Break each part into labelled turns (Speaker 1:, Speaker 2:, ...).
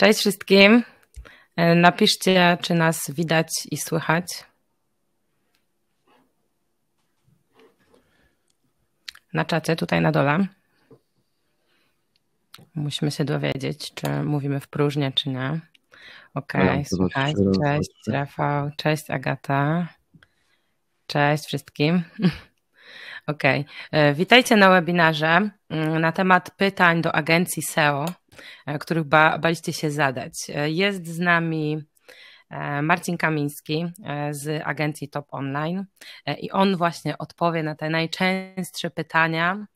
Speaker 1: Cześć wszystkim. E, napiszcie, czy nas widać i słychać. Na czacie, tutaj na dole. Musimy się dowiedzieć, czy mówimy w próżnię, czy nie. Okej, okay, no, słuchaj. Cześć Rafał, cześć Agata. Cześć wszystkim. Okej, okay. E, witajcie na webinarze mm, na temat pytań do agencji SEO E, których ba, baliście się zadać. E, jest z nami e, Marcin Kamiński z agencji Top Online i on właśnie odpowie na te najczęstsze pytania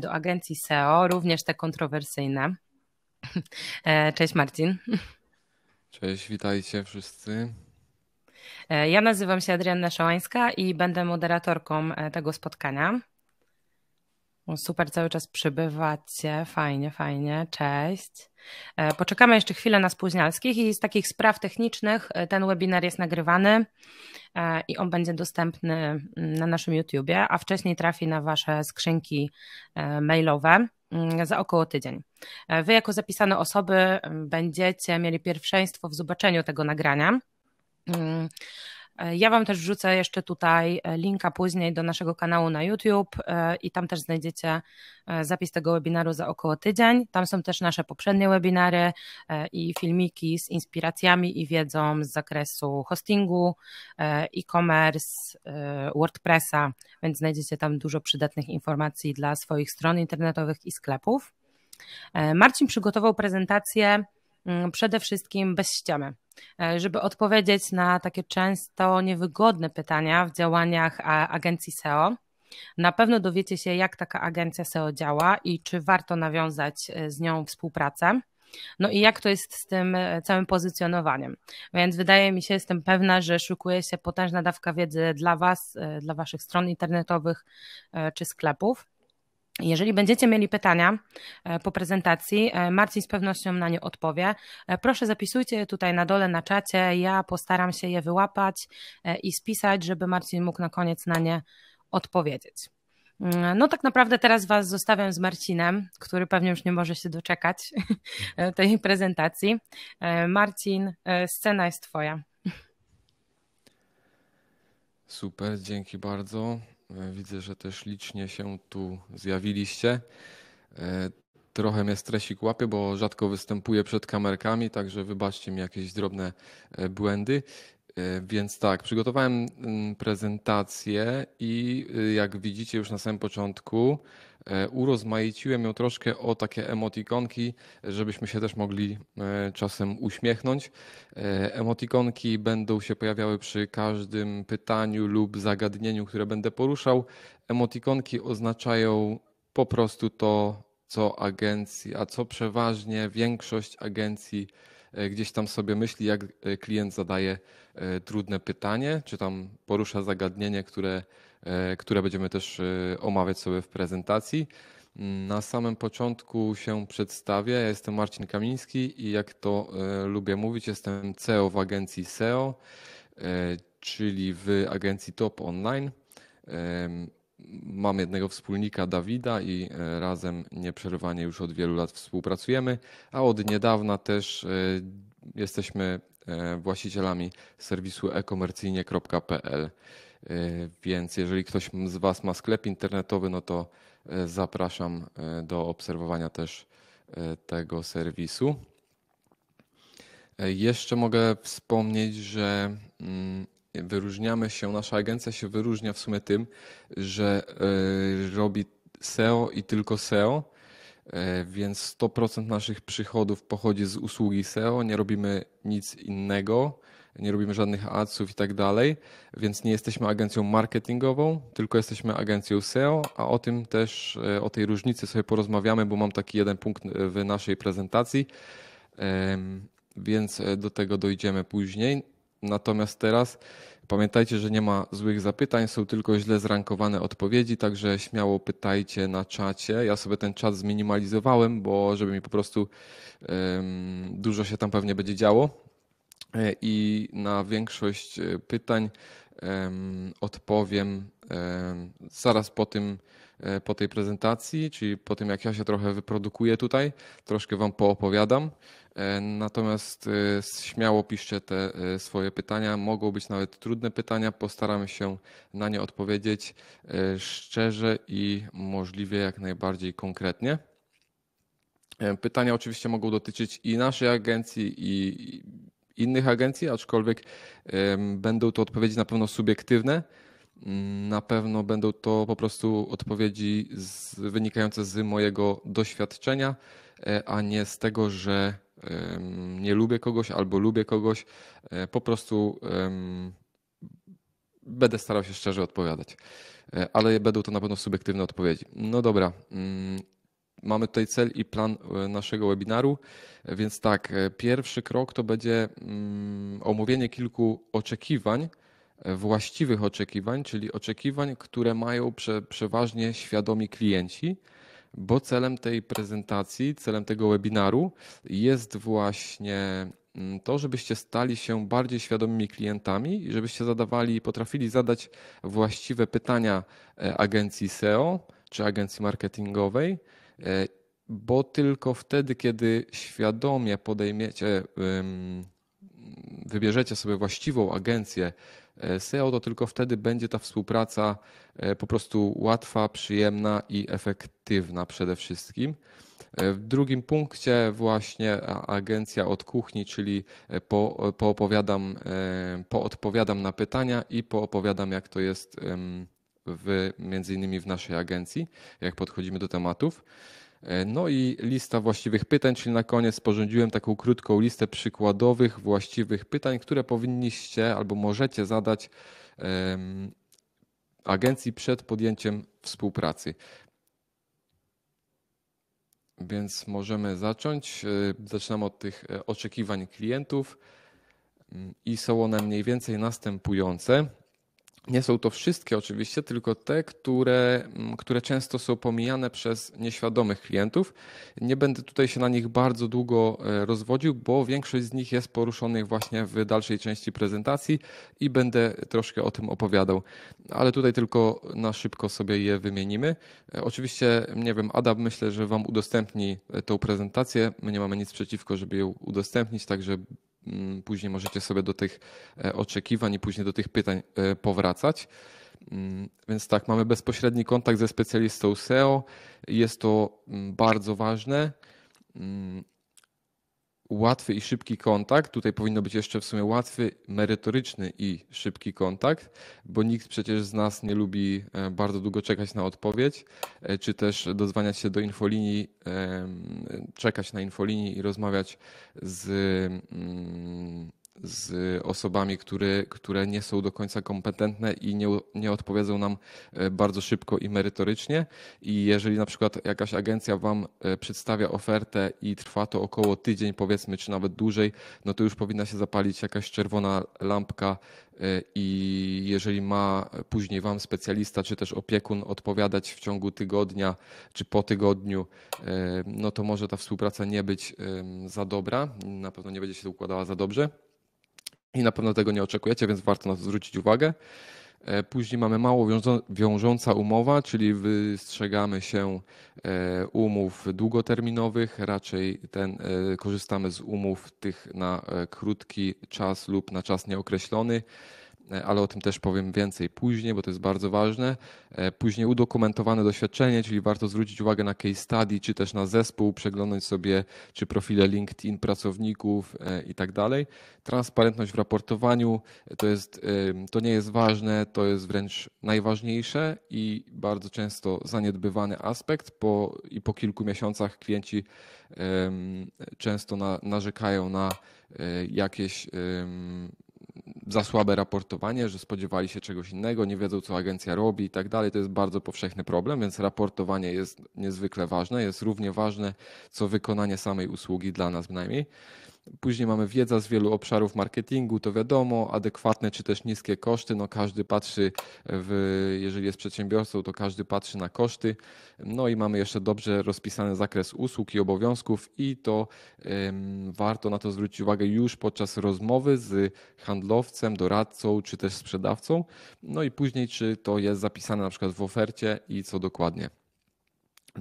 Speaker 1: do agencji SEO, również te kontrowersyjne. Cześć Marcin.
Speaker 2: Cześć, witajcie wszyscy.
Speaker 1: Ja nazywam się Adrianna Szałańska i będę moderatorką tego spotkania super, cały czas przybywacie. Fajnie, fajnie. Cześć. E, poczekamy jeszcze chwilę na spóźnialskich i z takich spraw technicznych e, ten webinar jest nagrywany e, i on będzie dostępny mm, na naszym YouTubie, a wcześniej trafi na Wasze skrzynki mailowe mm, za około tydzień. Wy, jako zapisane osoby, mm, będziecie mieli pierwszeństwo w zobaczeniu tego nagrania. E, ja Wam też wrzucę jeszcze tutaj e, linka później do naszego kanału na YouTube e, i tam też znajdziecie zapis tego webinaru za około tydzień. Tam są też nasze poprzednie webinary i filmiki z inspiracjami i wiedzą z zakresu hostingu, e-commerce, WordPressa, więc znajdziecie tam dużo przydatnych informacji dla swoich stron internetowych i sklepów. Marcin przygotował prezentację Mm, przede wszystkim bez ściemy e, żeby odpowiedzieć na takie często niewygodne pytania w działaniach agencji SEO. Na pewno dowiecie się, jak taka agencja SEO działa i czy warto nawiązać e, z nią współpracę. No i jak to jest z tym e, całym pozycjonowaniem. Więc wydaje mi się, jestem pewna, że szukuje się potężna dawka wiedzy dla Was, dla Waszych stron internetowych czy sklepów. Jeżeli będziecie mieli pytania e, po prezentacji, e, Marcin z pewnością na nie odpowie. E, proszę zapisujcie je tutaj na dole na czacie. Ja postaram się je wyłapać i spisać, żeby Marcin mógł na koniec na nie odpowiedzieć. Mm, no, tak naprawdę teraz Was zostawiam z Marcinem, który pewnie już nie może się doczekać tej prezentacji. Marcin, scena jest Twoja.
Speaker 2: Super, dzięki bardzo. E, widzę, że też licznie się tu zjawiliście. E, trochę mnie stresik łapie, bo rzadko występuję przed kamerkami, także wybaczcie mi jakieś drobne e, błędy. Więc tak, przygotowałem mm, prezentację i y, jak widzicie już na samym początku, E, urozmaiciłem ją troszkę o takie emotikonki, żebyśmy się też mogli e, czasem uśmiechnąć. E, emotikonki będą się pojawiały przy każdym pytaniu lub zagadnieniu, które będę poruszał. Emotikonki oznaczają po prostu to, co agencji, a co przeważnie większość agencji gdzieś tam sobie myśli, jak klient zadaje trudne pytanie, czy tam porusza zagadnienie, które E, które będziemy też e, omawiać sobie w prezentacji. Mm, na samym początku się przedstawię. Ja jestem Marcin Kamiński i jak to e, lubię mówić, jestem CEO w agencji SEO, czyli w agencji Top Online. Mam jednego wspólnika Dawida i razem nieprzerwanie już od wielu lat współpracujemy, a od niedawna też jesteśmy właścicielami serwisu ekomercyjnie.pl. E, więc jeżeli ktoś z Was ma sklep internetowy, no to e, zapraszam e, do obserwowania też tego serwisu. Jeszcze mogę wspomnieć, że mm, wyróżniamy się, nasza agencja się wyróżnia w sumie tym, że robi SEO i tylko SEO, więc 100% naszych przychodów pochodzi z usługi SEO, nie robimy nic innego nie robimy żadnych adsów i tak dalej, więc nie jesteśmy agencją marketingową, tylko jesteśmy agencją SEO, a o tym też, e, o tej różnicy sobie porozmawiamy, bo mam taki jeden punkt e, w naszej prezentacji, więc e, do tego dojdziemy później. Natomiast teraz pamiętajcie, że nie ma złych zapytań, są tylko źle zrankowane odpowiedzi, także śmiało pytajcie na czacie. Ja sobie ten czat zminimalizowałem, bo żeby mi po prostu dużo się tam pewnie będzie działo. E, i na większość e, pytań odpowiem zaraz po tym, e, po tej prezentacji, czyli po tym jak ja się trochę wyprodukuję tutaj, troszkę Wam poopowiadam. Natomiast śmiało piszcie te swoje pytania. Mogą być nawet trudne pytania. Postaram się na nie odpowiedzieć szczerze i możliwie jak najbardziej konkretnie. Pytania oczywiście mogą dotyczyć i naszej agencji, i, innych agencji, aczkolwiek będą to odpowiedzi na pewno subiektywne. Mm, na pewno będą to po prostu odpowiedzi z, wynikające z mojego doświadczenia, e, a nie z tego, że nie lubię kogoś albo lubię kogoś. E, po prostu będę starał się szczerze odpowiadać, e, ale będą to na pewno subiektywne odpowiedzi. No dobra, mm, mamy tutaj cel i plan e, naszego webinaru. E, więc tak, e, pierwszy krok to będzie mm, omówienie kilku oczekiwań, właściwych oczekiwań, czyli oczekiwań, które mają prze, przeważnie świadomi klienci, bo celem tej prezentacji, celem tego webinaru jest właśnie mm, to, żebyście stali się bardziej świadomymi klientami i żebyście zadawali, potrafili zadać właściwe pytania agencji SEO czy agencji marketingowej E, bo tylko wtedy, kiedy świadomie podejmiecie, wybierzecie sobie właściwą agencję e, SEO, to tylko wtedy będzie ta współpraca e, po prostu łatwa, przyjemna i efektywna przede wszystkim. W drugim punkcie właśnie agencja od kuchni, czyli po, poopowiadam, poodpowiadam na pytania i poopowiadam, jak to jest w, między innymi w naszej agencji, jak podchodzimy do tematów. E, no i lista właściwych pytań, czyli na koniec sporządziłem taką krótką listę przykładowych właściwych pytań, które powinniście albo możecie zadać um, agencji przed podjęciem współpracy. Więc możemy zacząć. E, Zaczynam od tych e, oczekiwań klientów mm, i są one mniej więcej następujące. Nie są to wszystkie oczywiście, tylko te, które, mm, które często są pomijane przez nieświadomych klientów. Nie będę tutaj się na nich bardzo długo e, rozwodził, bo większość z nich jest poruszonych właśnie w dalszej części prezentacji i będę troszkę o tym opowiadał. Ale tutaj tylko na szybko sobie je wymienimy. E, oczywiście, nie wiem, Adam myślę, że Wam udostępni e, tą prezentację. My nie mamy nic przeciwko, żeby ją udostępnić, także Mm, później możecie sobie do tych e, oczekiwań i później do tych pytań e, powracać. Mm, więc tak, mamy bezpośredni kontakt ze specjalistą SEO. Jest to mm, bardzo ważne łatwy i szybki kontakt. Tutaj powinno być jeszcze w sumie łatwy, merytoryczny i szybki kontakt, bo nikt przecież z nas nie lubi e, bardzo długo czekać na odpowiedź, e, czy też dozwaniać się do infolinii, czekać na infolinii i rozmawiać z mm, z osobami, które, które nie są do końca kompetentne i nie, nie odpowiedzą nam e, bardzo szybko i merytorycznie. I jeżeli na przykład jakaś agencja Wam e, przedstawia ofertę i trwa to około tydzień, powiedzmy, czy nawet dłużej, no to już powinna się zapalić jakaś czerwona lampka e, i jeżeli ma później Wam specjalista czy też opiekun odpowiadać w ciągu tygodnia czy po tygodniu, no to może ta współpraca nie być za dobra, na pewno nie będzie się układała za dobrze i na pewno tego nie oczekujecie, więc warto na to zwrócić uwagę. E, później mamy mało wiążąca umowa, czyli wystrzegamy się e, umów długoterminowych, raczej ten, e, korzystamy z umów tych na krótki czas lub na czas nieokreślony. E, ale o tym też powiem więcej później, bo to jest bardzo ważne. E, później udokumentowane doświadczenie, czyli warto zwrócić uwagę na case study, czy też na zespół, przeglądać sobie czy profile LinkedIn pracowników e, i tak dalej. Transparentność w raportowaniu to, jest, to nie jest ważne, to jest wręcz najważniejsze i bardzo często zaniedbywany aspekt po, i po kilku miesiącach klienci często na, narzekają na jakieś za słabe raportowanie, że spodziewali się czegoś innego, nie wiedzą co agencja robi i tak dalej. To jest bardzo powszechny problem, więc raportowanie jest niezwykle ważne, jest równie ważne co wykonanie samej usługi dla nas bynajmniej. Później mamy wiedza z wielu obszarów marketingu, to wiadomo, adekwatne czy też niskie koszty. No każdy patrzy, w, jeżeli jest przedsiębiorcą, to każdy patrzy na koszty. No i mamy jeszcze dobrze rozpisany zakres usług i obowiązków, i to ym, warto na to zwrócić uwagę już podczas rozmowy z handlowcem, doradcą czy też sprzedawcą. No i później, czy to jest zapisane na przykład w ofercie i co dokładnie.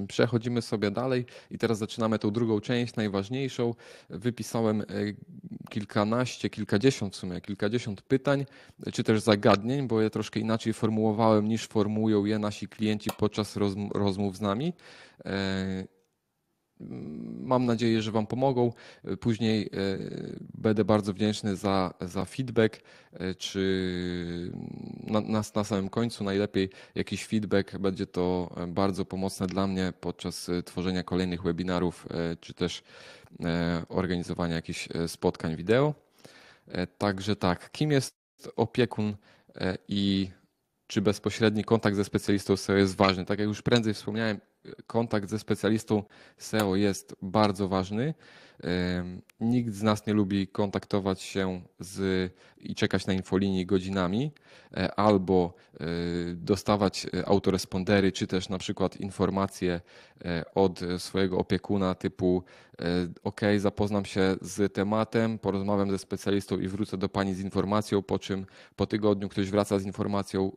Speaker 2: Przechodzimy sobie dalej i teraz zaczynamy tą drugą część, najważniejszą. Wypisałem e, kilkanaście, kilkadziesiąt w sumie, kilkadziesiąt pytań, e, czy też zagadnień, bo je troszkę inaczej formułowałem niż formułują je nasi klienci podczas rozmów z nami. E, Mam nadzieję, że Wam pomogą. Później e, będę bardzo wdzięczny za, za feedback, e, czy na, na, na samym końcu najlepiej jakiś feedback. Będzie to e, bardzo pomocne dla mnie podczas tworzenia kolejnych webinarów, czy też organizowania jakichś spotkań wideo. Także tak, kim jest opiekun i czy bezpośredni kontakt ze specjalistą SEO jest ważny? Tak jak już prędzej wspomniałem, kontakt ze specjalistą SEO jest bardzo ważny. Nikt z nas nie lubi kontaktować się z i czekać na infolinii godzinami e, albo e, dostawać e, autorespondery, czy też na przykład informacje od swojego opiekuna typu OK, zapoznam się z tematem, porozmawiam ze specjalistą i wrócę do Pani z informacją, po czym po tygodniu ktoś wraca z informacją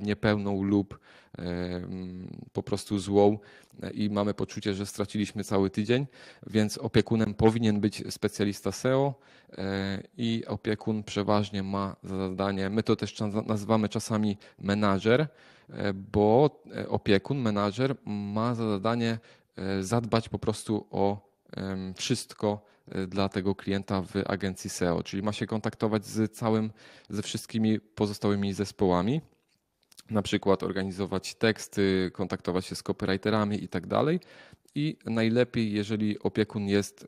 Speaker 2: niepełną lub po prostu złą i mamy poczucie, że straciliśmy cały tydzień, więc opiekunem powinien być specjalista SEO e, i opiekun przeważnie ma za zadanie, my to też nazywamy czasami menadżer, e, bo e, opiekun, menadżer ma za zadanie zadbać po prostu o wszystko dla tego klienta w agencji SEO, czyli ma się kontaktować z całym, ze wszystkimi pozostałymi zespołami na przykład organizować teksty, kontaktować się z copywriterami i tak dalej. I najlepiej, jeżeli opiekun jest,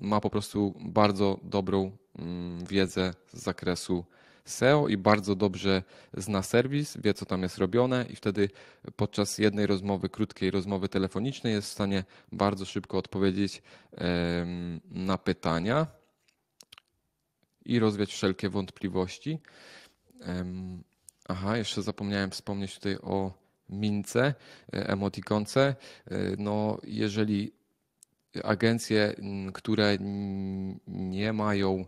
Speaker 2: ma po prostu bardzo dobrą mm, wiedzę z zakresu SEO i bardzo dobrze zna serwis, wie co tam jest robione i wtedy podczas jednej rozmowy, krótkiej rozmowy telefonicznej jest w stanie bardzo szybko odpowiedzieć na pytania i rozwiać wszelkie wątpliwości. Aha, jeszcze zapomniałem wspomnieć tutaj o mince, e, emotikonce. E, no, jeżeli agencje, które nie mają,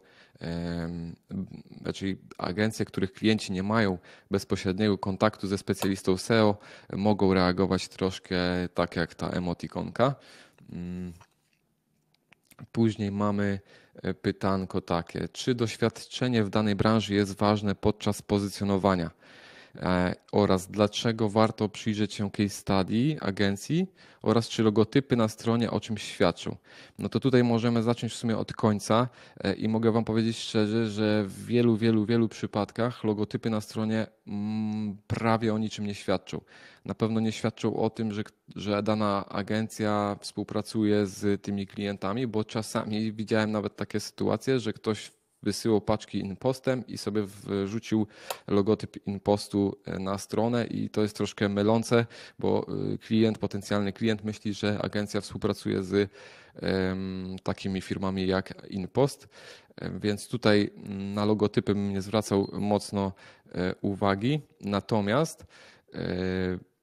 Speaker 2: znaczy agencje, których klienci nie mają bezpośredniego kontaktu ze specjalistą SEO, mogą reagować troszkę tak jak ta emotikonka. Mm. Później mamy e, pytanko takie: czy doświadczenie w danej branży jest ważne podczas pozycjonowania? E, oraz dlaczego warto przyjrzeć się case study agencji oraz czy logotypy na stronie o czymś świadczą. No to tutaj możemy zacząć w sumie od końca e, i mogę Wam powiedzieć szczerze, że w wielu, wielu, wielu przypadkach logotypy na stronie mm, prawie o niczym nie świadczą. Na pewno nie świadczą o tym, że, że dana agencja współpracuje z tymi klientami, bo czasami widziałem nawet takie sytuacje, że ktoś wysyłał paczki InPostem i sobie wrzucił logotyp InPostu e, na stronę i to jest troszkę mylące, bo e, klient, potencjalny klient myśli, że agencja współpracuje z takimi firmami jak InPost, e, więc tutaj mm, na logotypy bym nie zwracał mocno uwagi, natomiast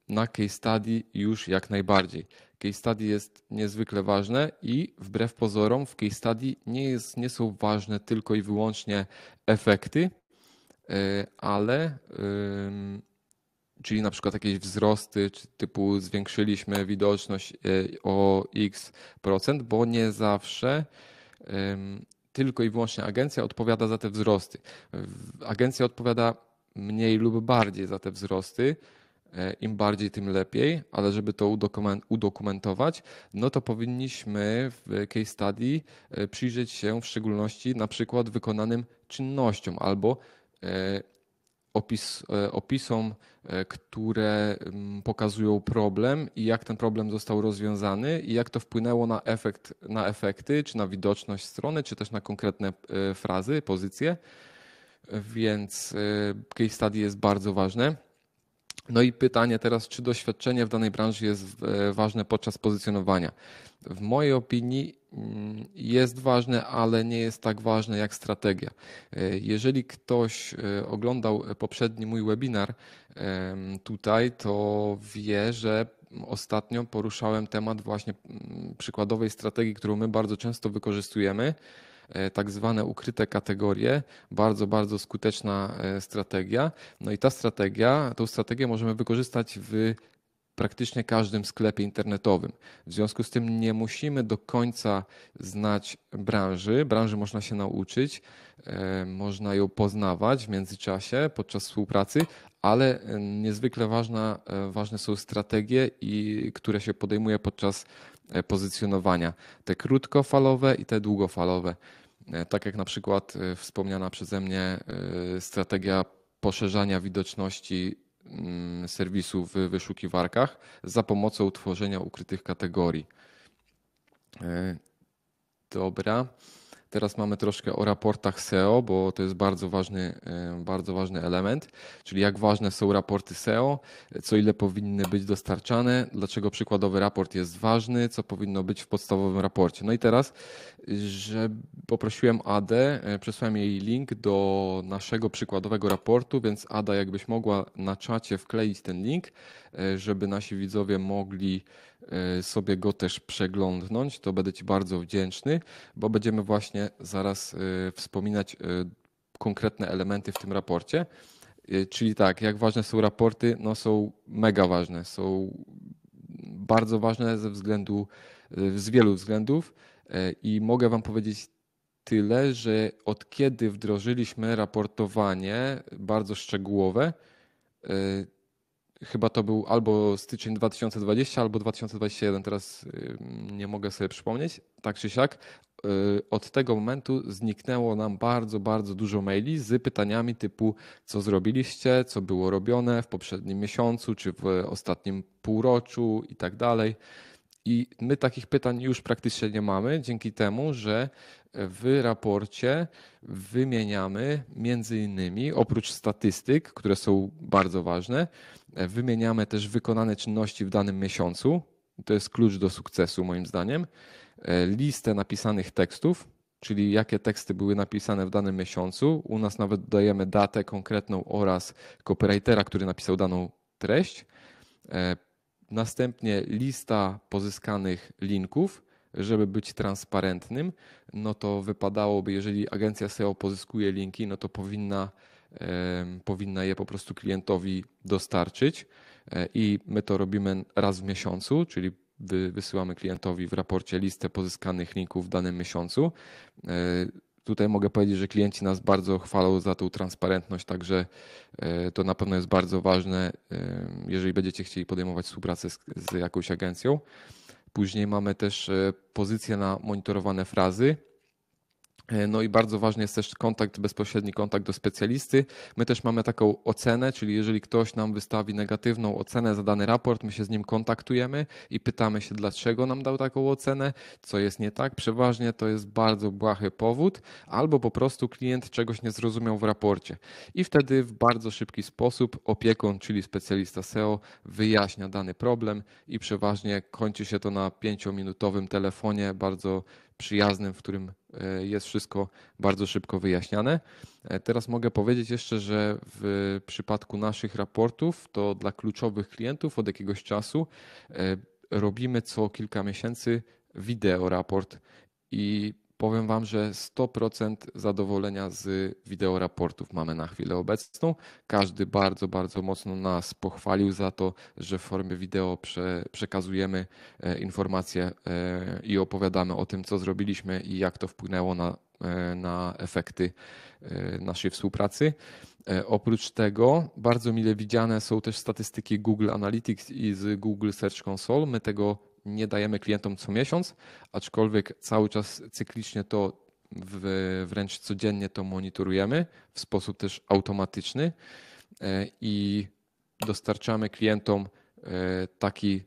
Speaker 2: na case study już jak najbardziej. Case study jest niezwykle ważne i wbrew pozorom w case study nie, jest, nie są ważne tylko i wyłącznie efekty, e, ale czyli na przykład jakieś wzrosty, czy typu zwiększyliśmy widoczność e, o x procent, bo nie zawsze tylko i wyłącznie agencja odpowiada za te wzrosty. Agencja odpowiada mniej lub bardziej za te wzrosty, E, im bardziej, tym lepiej, ale żeby to udokumentować, no to powinniśmy w case study e, przyjrzeć się w szczególności na przykład wykonanym czynnościom albo e, opis, opisom, które mm, pokazują problem i jak ten problem został rozwiązany i jak to wpłynęło na, efekt, na efekty, czy na widoczność strony, czy też na konkretne frazy, pozycje. Więc case study jest bardzo ważne. No i pytanie teraz, czy doświadczenie w danej branży jest e, ważne podczas pozycjonowania? W mojej opinii mm, jest ważne, ale nie jest tak ważne jak strategia. E, jeżeli ktoś e, oglądał poprzedni mój webinar tutaj, to wie, że ostatnio poruszałem temat właśnie mm, przykładowej strategii, którą my bardzo często wykorzystujemy E, tak zwane ukryte kategorie. Bardzo, bardzo skuteczna e, strategia. No i ta strategia, tą strategię możemy wykorzystać w praktycznie każdym sklepie internetowym. W związku z tym nie musimy do końca znać branży. Branży można się nauczyć, e, można ją poznawać w międzyczasie podczas współpracy, ale niezwykle ważna, ważne są strategie, i które się podejmuje podczas E, pozycjonowania, te krótkofalowe i te długofalowe. E, tak jak na przykład e, wspomniana przeze mnie strategia poszerzania widoczności mm, serwisu w wyszukiwarkach za pomocą tworzenia ukrytych kategorii. Dobra. Teraz mamy troszkę o raportach SEO, bo to jest bardzo ważny, e, bardzo ważny element, czyli jak ważne są raporty SEO, co ile powinny być dostarczane, dlaczego przykładowy raport jest ważny, co powinno być w podstawowym raporcie. No i teraz, że poprosiłem Adę, e, przesłałem jej link do naszego przykładowego raportu, więc Ada, jakbyś mogła na czacie wkleić ten link, e, żeby nasi widzowie mogli Y, sobie go też przeglądnąć, to będę Ci bardzo wdzięczny, bo będziemy właśnie zaraz y, wspominać y, konkretne elementy w tym raporcie. Czyli tak, jak ważne są raporty? No są mega ważne, są bardzo ważne ze względu, z wielu względów i mogę Wam powiedzieć tyle, że od kiedy wdrożyliśmy raportowanie bardzo szczegółowe, chyba to był albo styczeń 2020, albo 2021, teraz nie mogę sobie przypomnieć, tak czy siak, y, od tego momentu zniknęło nam bardzo, bardzo dużo maili z pytaniami typu co zrobiliście, co było robione w poprzednim miesiącu, czy w ostatnim półroczu i tak dalej. I my takich pytań już praktycznie nie mamy, dzięki temu, że w raporcie wymieniamy między innymi, oprócz statystyk, które są bardzo ważne, wymieniamy też wykonane czynności w danym miesiącu. To jest klucz do sukcesu, moim zdaniem. E, listę napisanych tekstów, czyli jakie teksty były napisane w danym miesiącu. U nas nawet dajemy datę konkretną oraz copywritera, który napisał daną treść. E, następnie lista pozyskanych linków, żeby być transparentnym, no to wypadałoby, jeżeli agencja SEO pozyskuje linki, no to powinna, powinna je po prostu klientowi dostarczyć e, i my to robimy raz w miesiącu, czyli wysyłamy klientowi w raporcie listę pozyskanych linków w danym miesiącu. E, tutaj mogę powiedzieć, że klienci nas bardzo chwalą za tą transparentność, także e, to na pewno jest bardzo ważne, jeżeli będziecie chcieli podejmować współpracę z, z jakąś agencją. Później mamy też e, pozycję na monitorowane frazy E, no i bardzo ważny jest też kontakt, bezpośredni kontakt do specjalisty. My też mamy taką ocenę, czyli jeżeli ktoś nam wystawi negatywną ocenę za dany raport, my się z nim kontaktujemy i pytamy się, dlaczego nam dał taką ocenę, co jest nie tak. Przeważnie to jest bardzo błahy powód, albo po prostu klient czegoś nie zrozumiał w raporcie. I wtedy w bardzo szybki sposób opiekun, czyli specjalista SEO, wyjaśnia dany problem i przeważnie kończy się to na pięciominutowym telefonie, bardzo przyjaznym, w którym e, jest wszystko bardzo szybko wyjaśniane. E, teraz mogę powiedzieć jeszcze, że w przypadku naszych raportów, to dla kluczowych klientów od jakiegoś czasu e, robimy co kilka miesięcy wideo raport i Powiem Wam, że 100% zadowolenia z wideoraportów mamy na chwilę obecną. Każdy bardzo, bardzo mocno nas pochwalił za to, że w formie wideo prze, przekazujemy e, informacje e, i opowiadamy o tym, co zrobiliśmy i jak to wpłynęło na, e, na efekty naszej współpracy. Oprócz tego bardzo mile widziane są też statystyki Google Analytics i z Google Search Console. My tego nie dajemy klientom co miesiąc, aczkolwiek cały czas cyklicznie to w, wręcz codziennie to monitorujemy w sposób też automatyczny e, i dostarczamy klientom e, taki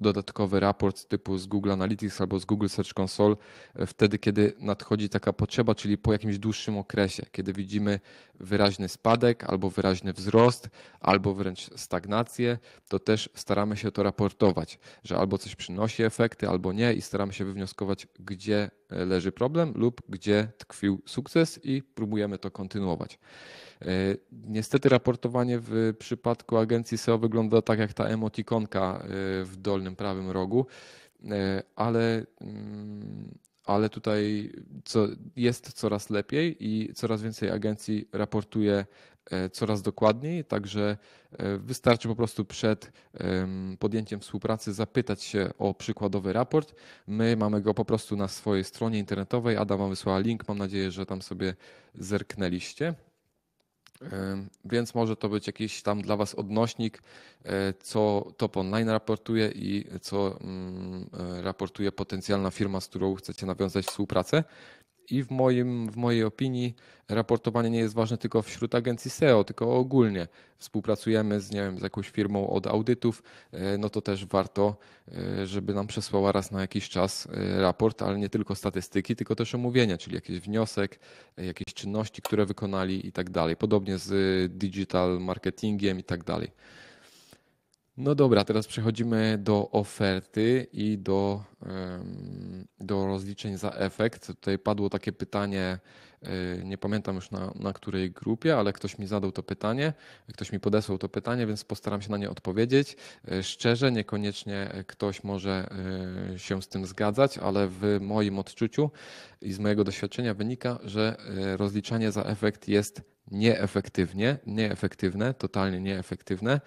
Speaker 2: dodatkowy raport typu z Google Analytics albo z Google Search Console e, wtedy, kiedy nadchodzi taka potrzeba, czyli po jakimś dłuższym okresie, kiedy widzimy wyraźny spadek albo wyraźny wzrost, albo wręcz stagnację, to też staramy się to raportować, że albo coś przynosi efekty, albo nie i staramy się wywnioskować, gdzie e, leży problem lub gdzie tkwił sukces i próbujemy to kontynuować. E, niestety raportowanie w przypadku agencji SEO wygląda tak jak ta emotikonka E, w dolnym prawym rogu, e, ale, mm, ale tutaj co, jest coraz lepiej i coraz więcej agencji raportuje e, coraz dokładniej, także wystarczy po prostu przed podjęciem współpracy zapytać się o przykładowy raport. My mamy go po prostu na swojej stronie internetowej. Adam wam wysłała link, mam nadzieję, że tam sobie zerknęliście. Więc może to być jakiś tam dla Was odnośnik, e, co Top Online raportuje i co mm, e, raportuje potencjalna firma, z którą chcecie nawiązać współpracę i w, moim, w mojej opinii raportowanie nie jest ważne tylko wśród agencji SEO, tylko ogólnie. Współpracujemy z, nie wiem, z jakąś firmą od audytów, e, no to też warto, e, żeby nam przesłała raz na jakiś czas e, raport, ale nie tylko statystyki, tylko też omówienia, czyli jakiś wniosek, jakieś czynności, które wykonali i tak dalej. Podobnie z digital marketingiem i tak dalej. No dobra, teraz przechodzimy do oferty i do, do rozliczeń za efekt. Tutaj padło takie pytanie, e, nie pamiętam już na, na której grupie, ale ktoś mi zadał to pytanie, ktoś mi podesłał to pytanie, więc postaram się na nie odpowiedzieć. E, szczerze, niekoniecznie ktoś może e, się z tym zgadzać, ale w moim odczuciu i z mojego doświadczenia wynika, że rozliczanie za efekt jest nieefektywnie, nieefektywne, totalnie nieefektywne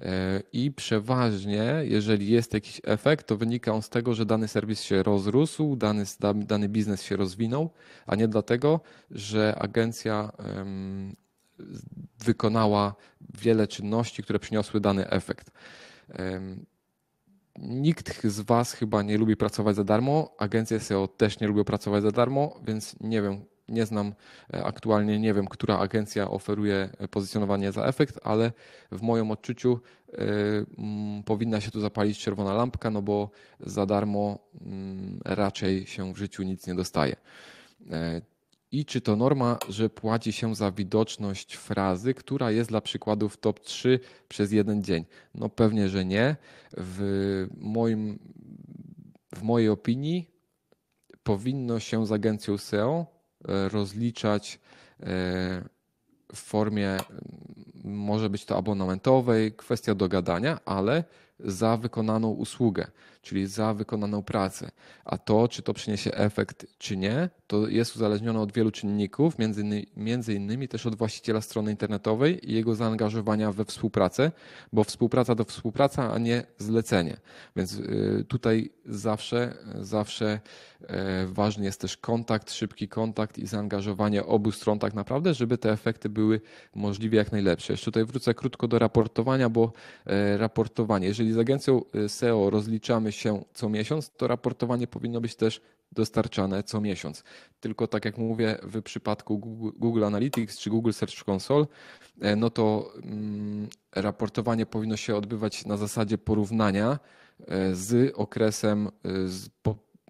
Speaker 2: e, i przeważnie, jeżeli jest jakiś efekt, to wynika on z tego, że dany serwis się rozrósł, dany, dany biznes się rozwinął, a nie dlatego, że agencja wykonała wiele czynności, które przyniosły dany efekt. Nikt z Was chyba nie lubi pracować za darmo, agencje SEO też nie lubią pracować za darmo, więc nie wiem, nie znam e, aktualnie, nie wiem, która agencja oferuje e, pozycjonowanie za efekt, ale w moim odczuciu e, powinna się tu zapalić czerwona lampka, no bo za darmo mm, raczej się w życiu nic nie dostaje. I czy to norma, że płaci się za widoczność frazy, która jest dla przykładów top 3 przez jeden dzień? No pewnie, że nie. W, moim, w mojej opinii powinno się z agencją SEO E, rozliczać e, w formie, może być to abonamentowej, kwestia dogadania, ale za wykonaną usługę, czyli za wykonaną pracę. A to, czy to przyniesie efekt, czy nie, to jest uzależnione od wielu czynników, między innymi, między innymi też od właściciela strony internetowej i jego zaangażowania we współpracę, bo współpraca to współpraca, a nie zlecenie. Więc y, tutaj zawsze, zawsze y, ważny jest też kontakt, szybki kontakt i zaangażowanie obu stron tak naprawdę, żeby te efekty były możliwie jak najlepsze. Jeszcze tutaj wrócę krótko do raportowania, bo y, raportowanie, jeżeli jeżeli z agencją y, SEO rozliczamy się co miesiąc, to raportowanie powinno być też dostarczane co miesiąc. Tylko tak jak mówię, w przypadku Google Analytics czy Google Search Console, e, no to mm, raportowanie powinno się odbywać na zasadzie porównania e, z okresem y,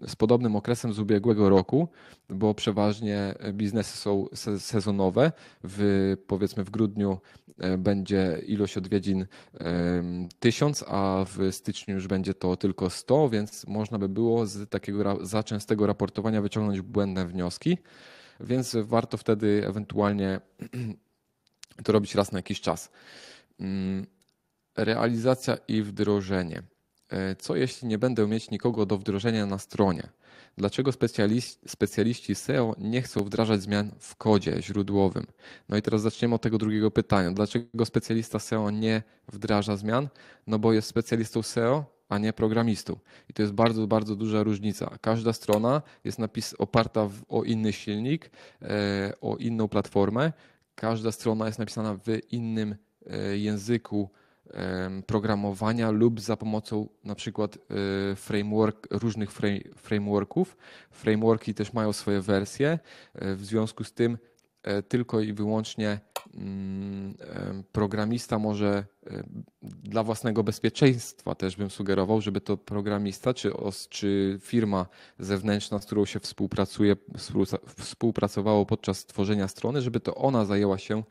Speaker 2: z podobnym okresem z ubiegłego roku, bo przeważnie biznesy są sezonowe. W, powiedzmy w grudniu e, będzie ilość odwiedzin 1000, a w styczniu już będzie to tylko 100, więc można by było z takiego za częstego raportowania wyciągnąć błędne wnioski, więc warto wtedy ewentualnie to robić raz na jakiś czas. Mm, realizacja i wdrożenie. E, co jeśli nie będę mieć nikogo do wdrożenia na stronie? Dlaczego specjaliści, specjaliści SEO nie chcą wdrażać zmian w kodzie źródłowym? No i teraz zaczniemy od tego drugiego pytania. Dlaczego specjalista SEO nie wdraża zmian? No bo jest specjalistą SEO, a nie programistą. I to jest bardzo, bardzo duża różnica. Każda strona jest napis oparta w, o inny silnik, e, o inną platformę. Każda strona jest napisana w innym e, języku programowania lub za pomocą na przykład e, framework, różnych frameworków. Frameworki też mają swoje wersje, e, w związku z tym e, tylko i wyłącznie mm, programista może dla własnego bezpieczeństwa też bym sugerował, żeby to programista czy, czy firma zewnętrzna, z którą się współpracuje, współpracowało podczas tworzenia strony, żeby to ona zajęła się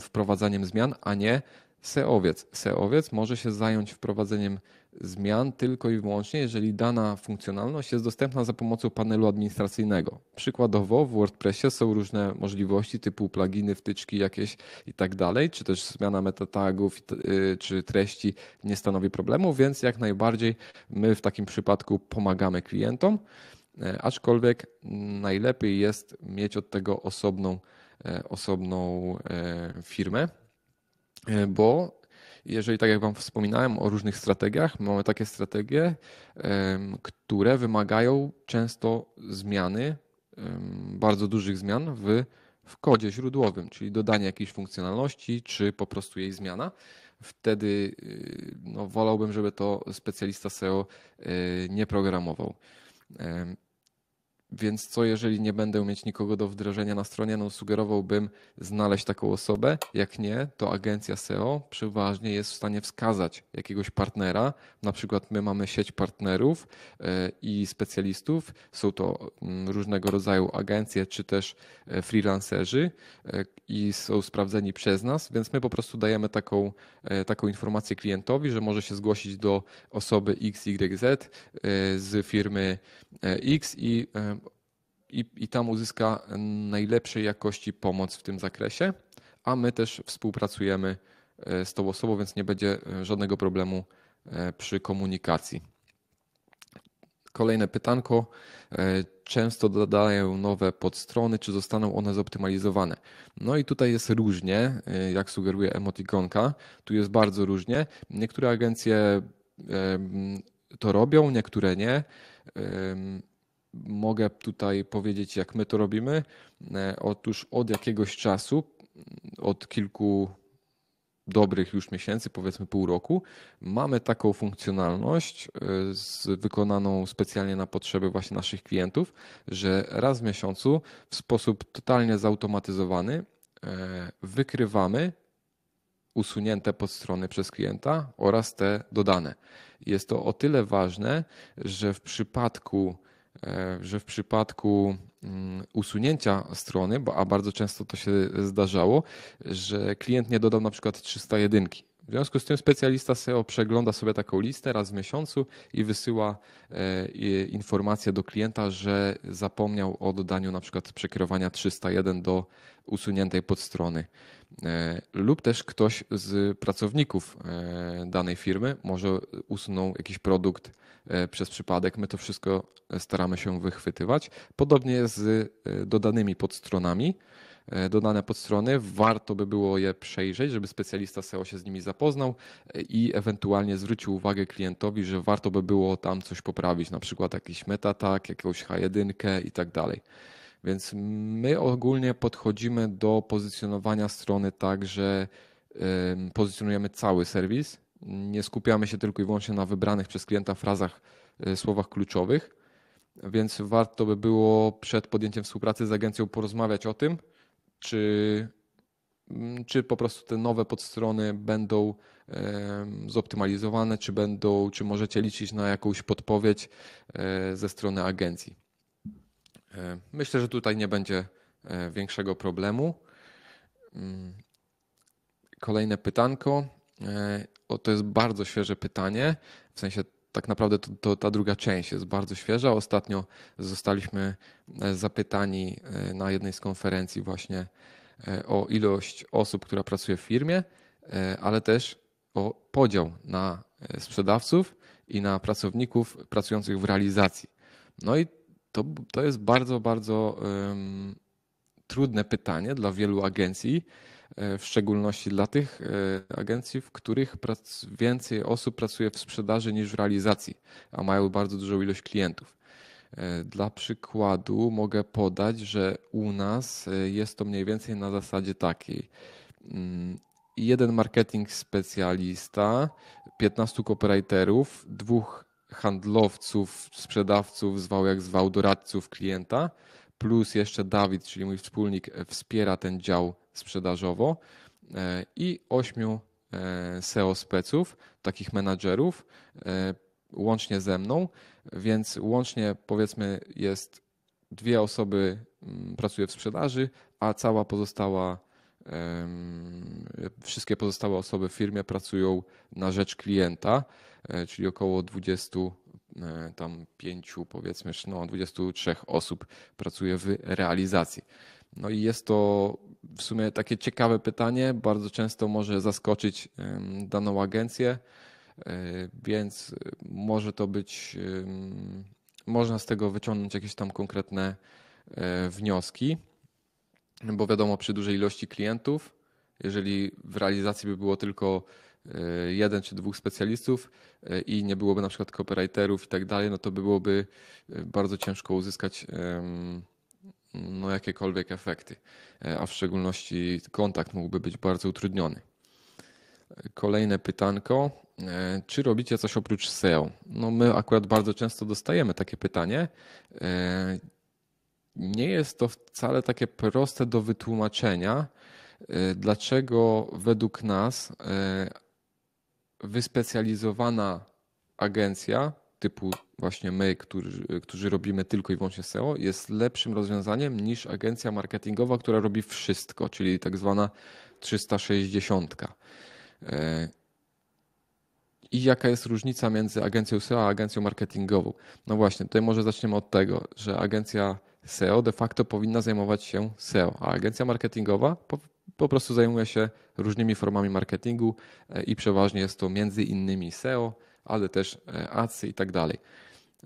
Speaker 2: wprowadzaniem zmian, a nie seowiec. Seowiec może się zająć wprowadzeniem zmian tylko i wyłącznie, jeżeli dana funkcjonalność jest dostępna za pomocą panelu administracyjnego. Przykładowo w WordPressie są różne możliwości typu pluginy, wtyczki jakieś i tak dalej, czy też zmiana metatagów y, czy treści nie stanowi problemu, więc jak najbardziej my w takim przypadku pomagamy klientom, e, aczkolwiek najlepiej jest mieć od tego osobną e, osobną e, firmę, E, bo jeżeli tak jak Wam wspominałem o różnych strategiach, mamy takie strategie, które wymagają często zmiany, bardzo dużych zmian w, w kodzie źródłowym, czyli dodanie jakiejś funkcjonalności, czy po prostu jej zmiana. Wtedy y, no, wolałbym, żeby to specjalista SEO y, nie programował. Więc co jeżeli nie będę mieć nikogo do wdrażania na stronie, no sugerowałbym znaleźć taką osobę. Jak nie, to agencja SEO przeważnie jest w stanie wskazać jakiegoś partnera. Na przykład my mamy sieć partnerów e, i specjalistów. Są to mm, różnego rodzaju agencje czy też e, freelancerzy e, i są sprawdzeni przez nas, więc my po prostu dajemy taką, taką informację klientowi, że może się zgłosić do osoby XYZ z firmy X i i, i tam uzyska najlepszej jakości pomoc w tym zakresie, a my też współpracujemy e, z tą osobą, więc nie będzie e, żadnego problemu e, przy komunikacji. Kolejne pytanko. Często dodają nowe podstrony, czy zostaną one zoptymalizowane? No i tutaj jest różnie, jak sugeruje emotikonka. Tu jest bardzo różnie. Niektóre agencje to robią, niektóre nie mogę tutaj powiedzieć, jak my to robimy. E, otóż od jakiegoś czasu, od kilku dobrych już miesięcy, powiedzmy pół roku, mamy taką funkcjonalność e, wykonaną specjalnie na potrzeby właśnie naszych klientów, że raz w miesiącu w sposób totalnie zautomatyzowany e, wykrywamy usunięte podstrony przez klienta oraz te dodane. Jest to o tyle ważne, że w przypadku E, że w przypadku mm, usunięcia strony, a bardzo często to się zdarzało, że klient nie dodał na przykład 301. W związku z tym specjalista SEO przegląda sobie taką listę raz w miesiącu i wysyła e, informację do klienta, że zapomniał o dodaniu na przykład przekierowania 301 do usuniętej podstrony. E, lub też ktoś z pracowników e, danej firmy może usunął jakiś produkt e, przez przypadek. My to wszystko staramy się wychwytywać. Podobnie z dodanymi podstronami. Dodane podstrony, warto by było je przejrzeć, żeby specjalista SEO się z nimi zapoznał i ewentualnie zwrócił uwagę klientowi, że warto by było tam coś poprawić, na przykład jakiś metatag, jakąś H1 i tak dalej. Więc my ogólnie podchodzimy do pozycjonowania strony tak, że pozycjonujemy cały serwis. Nie skupiamy się tylko i wyłącznie na wybranych przez klienta frazach, e, słowach kluczowych, więc warto by było przed podjęciem współpracy z agencją porozmawiać o tym, czy, mm, czy po prostu te nowe podstrony będą zoptymalizowane, czy będą, czy możecie liczyć na jakąś podpowiedź e, ze strony agencji. E, myślę, że tutaj nie będzie e, większego problemu. Mm, kolejne pytanko. E, o, to jest bardzo świeże pytanie. W sensie tak naprawdę to, to, ta druga część jest bardzo świeża. Ostatnio zostaliśmy zapytani na jednej z konferencji właśnie o ilość osób, która pracuje w firmie, ale też o podział na sprzedawców i na pracowników pracujących w realizacji. No i to, to jest bardzo, bardzo um, trudne pytanie dla wielu agencji, e, w szczególności dla tych e, agencji, w których prac, więcej osób pracuje w sprzedaży niż w realizacji, a mają bardzo dużą ilość klientów. E, dla przykładu mogę podać, że u nas jest to mniej więcej na zasadzie takiej. Mm, jeden marketing specjalista, 15 copywriterów, dwóch handlowców, sprzedawców, zwał jak zwał, doradców klienta, plus jeszcze Dawid, czyli mój wspólnik, e, wspiera ten dział sprzedażowo e, i ośmiu e, SEO speców, takich menadżerów, łącznie ze mną, więc łącznie powiedzmy jest dwie osoby mm, pracuje w sprzedaży, a cała pozostała, wszystkie pozostałe osoby w firmie pracują na rzecz klienta. E, czyli około 20 e, tam pięciu, powiedzmy, no 23 osób pracuje w realizacji. No i jest to w sumie takie ciekawe pytanie, bardzo często może zaskoczyć daną agencję, e, więc może to być, można z tego wyciągnąć jakieś tam konkretne wnioski, bo wiadomo, przy dużej ilości klientów, jeżeli w realizacji by było tylko E, jeden czy dwóch specjalistów e, i nie byłoby na przykład copywriterów i tak dalej, no to byłoby e, bardzo ciężko uzyskać no, jakiekolwiek efekty, a w szczególności kontakt mógłby być bardzo utrudniony. Kolejne pytanko. Czy robicie coś oprócz SEO? No my akurat bardzo często dostajemy takie pytanie. Nie jest to wcale takie proste do wytłumaczenia, dlaczego według nas wyspecjalizowana agencja, typu właśnie my, którzy, którzy robimy tylko i wyłącznie SEO, jest lepszym rozwiązaniem niż agencja marketingowa, która robi wszystko, czyli tak zwana 360. E, I jaka jest różnica między agencją SEO a agencją marketingową? No właśnie, tutaj może zaczniemy od tego, że agencja SEO de facto powinna zajmować się SEO, a agencja marketingowa po prostu zajmuję się różnymi formami marketingu e, i przeważnie jest to między innymi SEO, ale też e, ACY i tak dalej.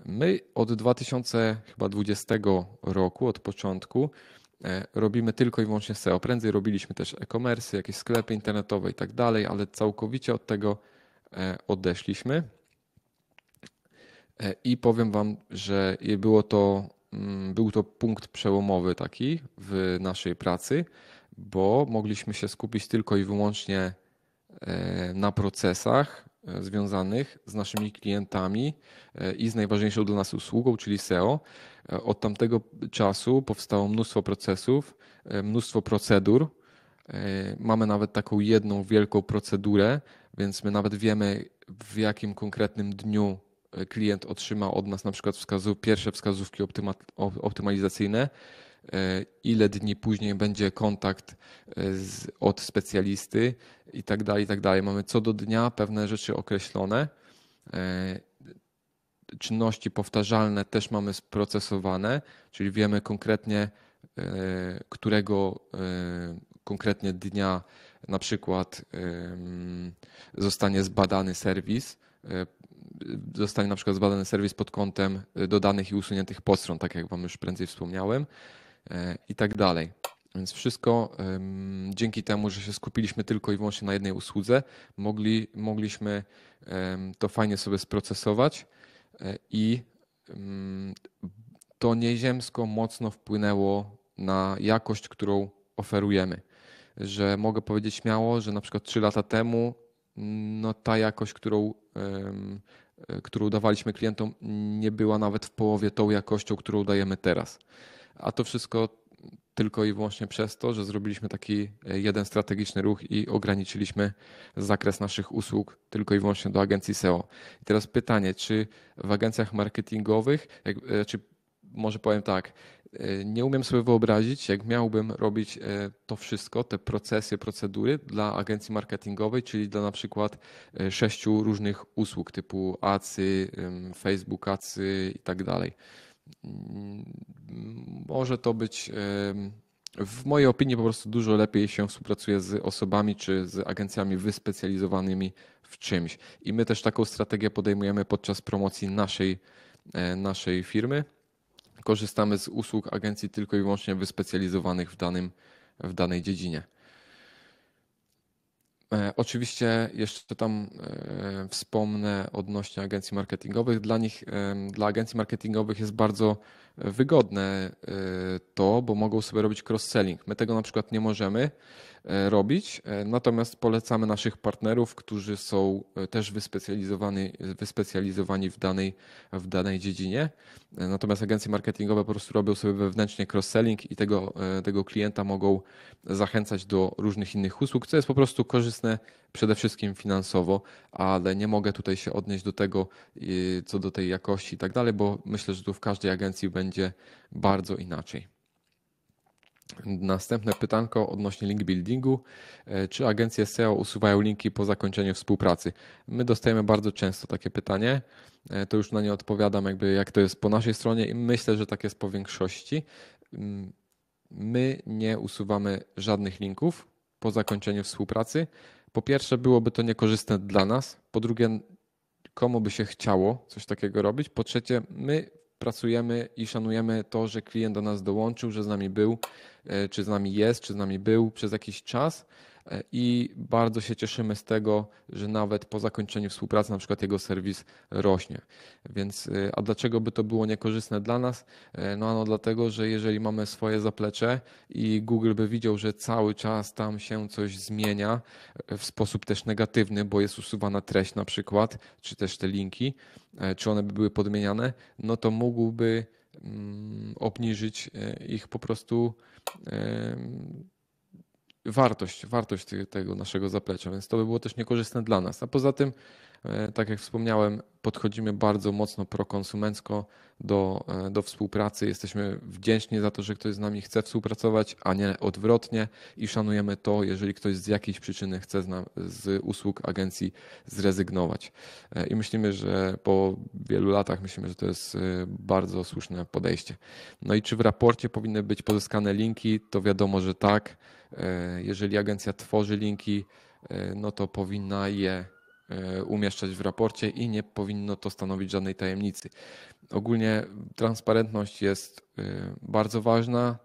Speaker 2: My od 2020 roku, od początku, e, robimy tylko i wyłącznie SEO. Prędzej robiliśmy też e-commerce, jakieś sklepy internetowe i tak dalej, ale całkowicie od tego odeszliśmy. I powiem Wam, że było to, mm, był to punkt przełomowy taki w naszej pracy, bo mogliśmy się skupić tylko i wyłącznie e, na procesach e, związanych z naszymi klientami e, i z najważniejszą dla nas usługą, czyli SEO. Od tamtego czasu powstało mnóstwo procesów, mnóstwo procedur. Mamy nawet taką jedną wielką procedurę, więc my nawet wiemy, w jakim konkretnym dniu klient otrzyma od nas na przykład pierwsze wskazówki optyma, optymalizacyjne E, ile dni później będzie kontakt e, z, od specjalisty i tak dalej, i tak dalej. Mamy co do dnia pewne rzeczy określone. E, czynności powtarzalne też mamy sprocesowane, czyli wiemy konkretnie, którego konkretnie dnia na przykład mm, zostanie zbadany serwis, zostanie na przykład zbadany serwis pod kątem dodanych i usuniętych podstron, tak jak Wam już prędzej wspomniałem. E, i tak dalej. Więc wszystko dzięki temu, że się skupiliśmy tylko i wyłącznie na jednej usłudze, mogli, mogliśmy to fajnie sobie sprocesować e, i to nieziemsko mocno wpłynęło na jakość, którą oferujemy. Że mogę powiedzieć śmiało, że na przykład 3 lata temu no ta jakość, którą, e, którą dawaliśmy klientom, nie była nawet w połowie tą jakością, którą dajemy teraz a to wszystko tylko i wyłącznie przez to, że zrobiliśmy taki e, jeden strategiczny ruch i ograniczyliśmy zakres naszych usług tylko i wyłącznie do agencji SEO. I teraz pytanie, czy w agencjach marketingowych, jak, e, czy może powiem tak, e, nie umiem sobie wyobrazić, jak miałbym robić to wszystko, te procesy, procedury dla agencji marketingowej, czyli dla na przykład sześciu różnych usług typu acy, Facebook acy i tak dalej może to być w mojej opinii po prostu dużo lepiej się współpracuje z osobami czy z agencjami wyspecjalizowanymi w czymś. I my też taką strategię podejmujemy podczas promocji naszej, e, naszej firmy. Korzystamy z usług agencji tylko i wyłącznie wyspecjalizowanych w, danym, w danej dziedzinie. E, oczywiście jeszcze tam e, wspomnę odnośnie agencji marketingowych. Dla nich, e, dla agencji marketingowych jest bardzo wygodne y, to, bo mogą sobie robić cross-selling. My tego na przykład nie możemy y, robić, y, natomiast polecamy naszych partnerów, którzy są też wyspecjalizowani, wyspecjalizowani w, danej, w danej dziedzinie. Natomiast agencje marketingowe po prostu robią sobie wewnętrznie cross-selling i tego, tego klienta mogą zachęcać do różnych innych usług, co jest po prostu korzystne przede wszystkim finansowo, ale nie mogę tutaj się odnieść do tego, y, co do tej jakości i tak dalej, bo myślę, że tu w każdej agencji będzie bardzo inaczej. Następne pytanko odnośnie link buildingu. E, czy agencje SEO usuwają linki po zakończeniu współpracy? My dostajemy bardzo często takie pytanie. E, to już na nie odpowiadam, jakby jak to jest po naszej stronie i myślę, że tak jest po większości. Mm, my nie usuwamy żadnych linków po zakończeniu współpracy. Po pierwsze, byłoby to niekorzystne dla nas. Po drugie, komu by się chciało coś takiego robić. Po trzecie, my pracujemy i szanujemy to, że klient do nas dołączył, że z nami był, e, czy z nami jest, czy z nami był przez jakiś czas E, i bardzo się cieszymy z tego, że nawet po zakończeniu współpracy na przykład jego serwis rośnie. Więc e, a dlaczego by to było niekorzystne dla nas? E, no no dlatego, że jeżeli mamy swoje zaplecze i Google by widział, że cały czas tam się coś zmienia w sposób też negatywny, bo jest usuwana treść na przykład, czy też te linki, czy one by były podmieniane, no to mógłby mm, obniżyć ich po prostu wartość, wartość tego naszego zaplecza, więc to by było też niekorzystne dla nas. A poza tym, e, tak jak wspomniałem, podchodzimy bardzo mocno prokonsumencko do, e, do współpracy. Jesteśmy wdzięczni za to, że ktoś z nami chce współpracować, a nie odwrotnie i szanujemy to, jeżeli ktoś z jakiejś przyczyny chce z, nam, z usług agencji zrezygnować. E, I myślimy, że po wielu latach myślimy, że to jest bardzo słuszne podejście. No i czy w raporcie powinny być pozyskane linki? To wiadomo, że tak. E, jeżeli agencja tworzy linki, e, no to powinna je e, umieszczać w raporcie i nie powinno to stanowić żadnej tajemnicy. Ogólnie transparentność jest bardzo ważna.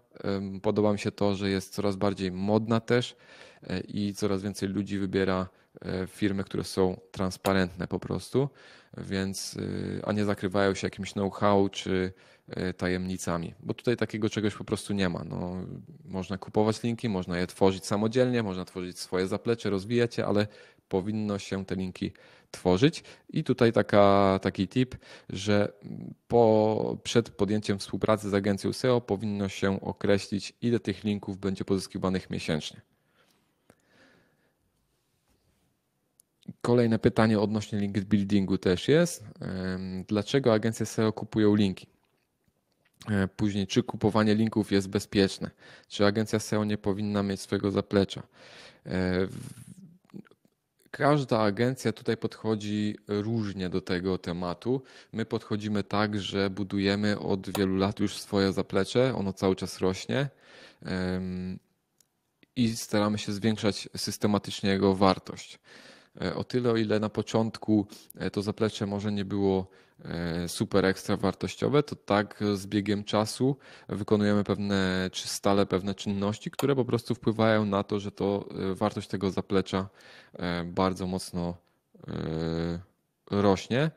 Speaker 2: Podoba mi się to, że jest coraz bardziej modna też i coraz więcej ludzi wybiera firmy, które są transparentne po prostu więc, y, a nie zakrywają się jakimś know-how czy y, tajemnicami, bo tutaj takiego czegoś po prostu nie ma. No, można kupować linki, można je tworzyć samodzielnie, można tworzyć swoje zaplecze, rozwijać je, ale powinno się te linki tworzyć. I tutaj taka, taki tip, że po, przed podjęciem współpracy z agencją SEO powinno się określić, ile tych linków będzie pozyskiwanych miesięcznie. Kolejne pytanie odnośnie link buildingu też jest. Dlaczego agencje SEO kupują linki? E, później, czy kupowanie linków jest bezpieczne? Czy agencja SEO nie powinna mieć swojego zaplecza? E, każda agencja tutaj podchodzi różnie do tego tematu. My podchodzimy tak, że budujemy od wielu lat już swoje zaplecze, ono cały czas rośnie i staramy się zwiększać systematycznie jego wartość. E, o tyle, o ile na początku e, to zaplecze może nie było e, super ekstra wartościowe, to tak z biegiem czasu wykonujemy pewne, czy stale pewne czynności, które po prostu wpływają na to, że to wartość tego zaplecza bardzo mocno rośnie,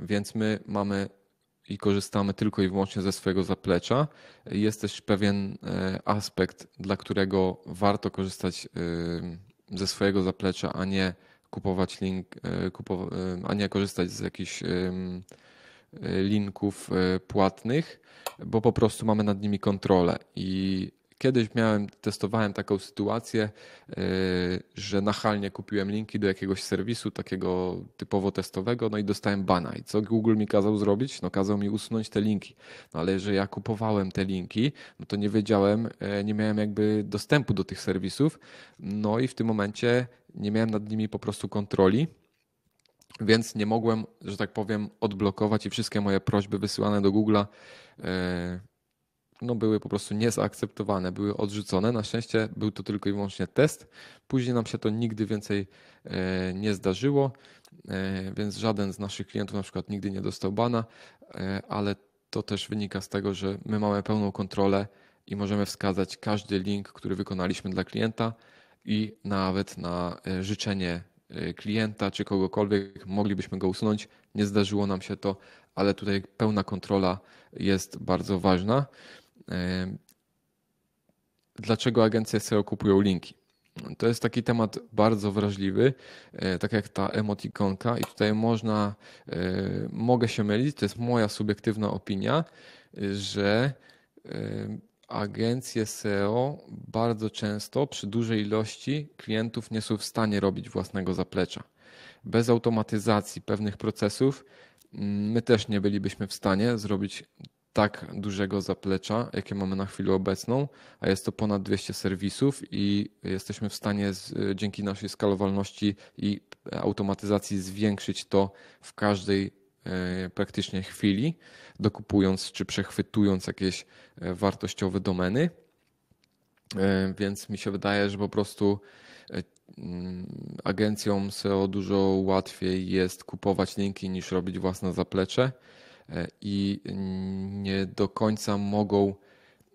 Speaker 2: więc my mamy i korzystamy tylko i wyłącznie ze swojego zaplecza. Jest też pewien aspekt, dla którego warto korzystać ze swojego zaplecza, a nie kupować link, e, kupo, e, a nie korzystać z jakichś e, linków płatnych, bo po prostu mamy nad nimi kontrolę i Kiedyś miałem, testowałem taką sytuację, e, że nachalnie kupiłem linki do jakiegoś serwisu takiego typowo testowego, no i dostałem bana. I co Google mi kazał zrobić? No kazał mi usunąć te linki. No ale że ja kupowałem te linki, no to nie wiedziałem, e, nie miałem jakby dostępu do tych serwisów, no i w tym momencie nie miałem nad nimi po prostu kontroli więc nie mogłem, że tak powiem, odblokować i wszystkie moje prośby wysyłane do Google'a e, no, były po prostu niezaakceptowane, były odrzucone. Na szczęście był to tylko i wyłącznie test. Później nam się to nigdy więcej e, nie zdarzyło, e, więc żaden z naszych klientów na przykład nigdy nie dostał bana, e, ale to też wynika z tego, że my mamy pełną kontrolę i możemy wskazać każdy link, który wykonaliśmy dla klienta i nawet na życzenie klienta czy kogokolwiek moglibyśmy go usunąć. Nie zdarzyło nam się to, ale tutaj pełna kontrola jest bardzo ważna. Y, dlaczego agencje SEO kupują linki. To jest taki temat bardzo wrażliwy, y, tak jak ta emotikonka i tutaj można, y, mogę się mylić, to jest moja subiektywna opinia, że agencje SEO bardzo często przy dużej ilości klientów nie są w stanie robić własnego zaplecza. Bez automatyzacji pewnych procesów mm, my też nie bylibyśmy w stanie zrobić tak dużego zaplecza, jakie mamy na chwilę obecną, a jest to ponad 200 serwisów i jesteśmy w stanie z, dzięki naszej skalowalności i automatyzacji zwiększyć to w każdej e, praktycznie chwili, dokupując czy przechwytując jakieś e, wartościowe domeny. E, więc mi się wydaje, że po prostu mm, agencjom SEO dużo łatwiej jest kupować linki niż robić własne zaplecze. E, i nie do końca mogą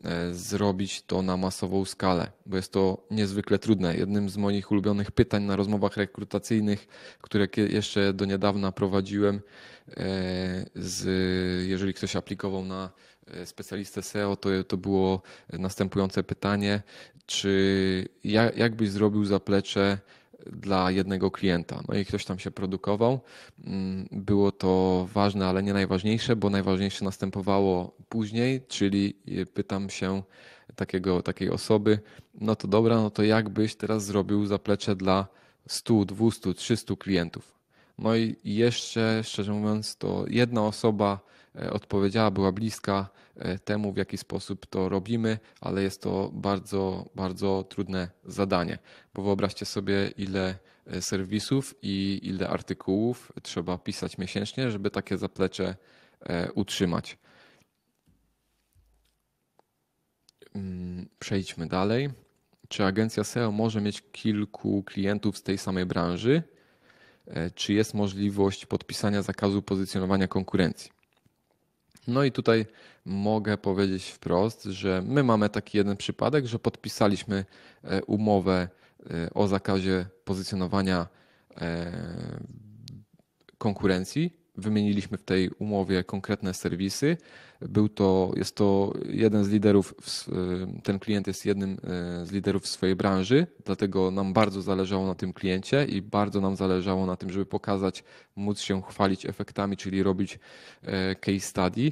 Speaker 2: e, zrobić to na masową skalę, bo jest to niezwykle trudne. Jednym z moich ulubionych pytań na rozmowach rekrutacyjnych, które jeszcze do niedawna prowadziłem, e, z, jeżeli ktoś aplikował na specjalistę SEO, to, to było następujące pytanie, czy jak, jak byś zrobił zaplecze dla jednego klienta. No i ktoś tam się produkował. Mm, było to ważne, ale nie najważniejsze, bo najważniejsze następowało później, czyli e, pytam się takiego, takiej osoby, no to dobra, no to jakbyś teraz zrobił zaplecze dla 100, 200, 300 klientów. No i jeszcze, szczerze mówiąc, to jedna osoba e, odpowiedziała, była bliska, E, temu, w jaki sposób to robimy, ale jest to bardzo, bardzo trudne zadanie, bo wyobraźcie sobie, ile e, serwisów i ile artykułów trzeba pisać miesięcznie, żeby takie zaplecze e, utrzymać. Mm, przejdźmy dalej. Czy agencja SEO może mieć kilku klientów z tej samej branży? Czy jest możliwość podpisania zakazu pozycjonowania konkurencji? No i tutaj mogę powiedzieć wprost, że my mamy taki jeden przypadek, że podpisaliśmy e, umowę e, o zakazie pozycjonowania e, konkurencji wymieniliśmy w tej umowie konkretne serwisy. Był to, jest to jeden z liderów, y, ten klient jest jednym y, z liderów swojej branży, dlatego nam bardzo zależało na tym kliencie i bardzo nam zależało na tym, żeby pokazać, móc się chwalić efektami, czyli robić y, case study,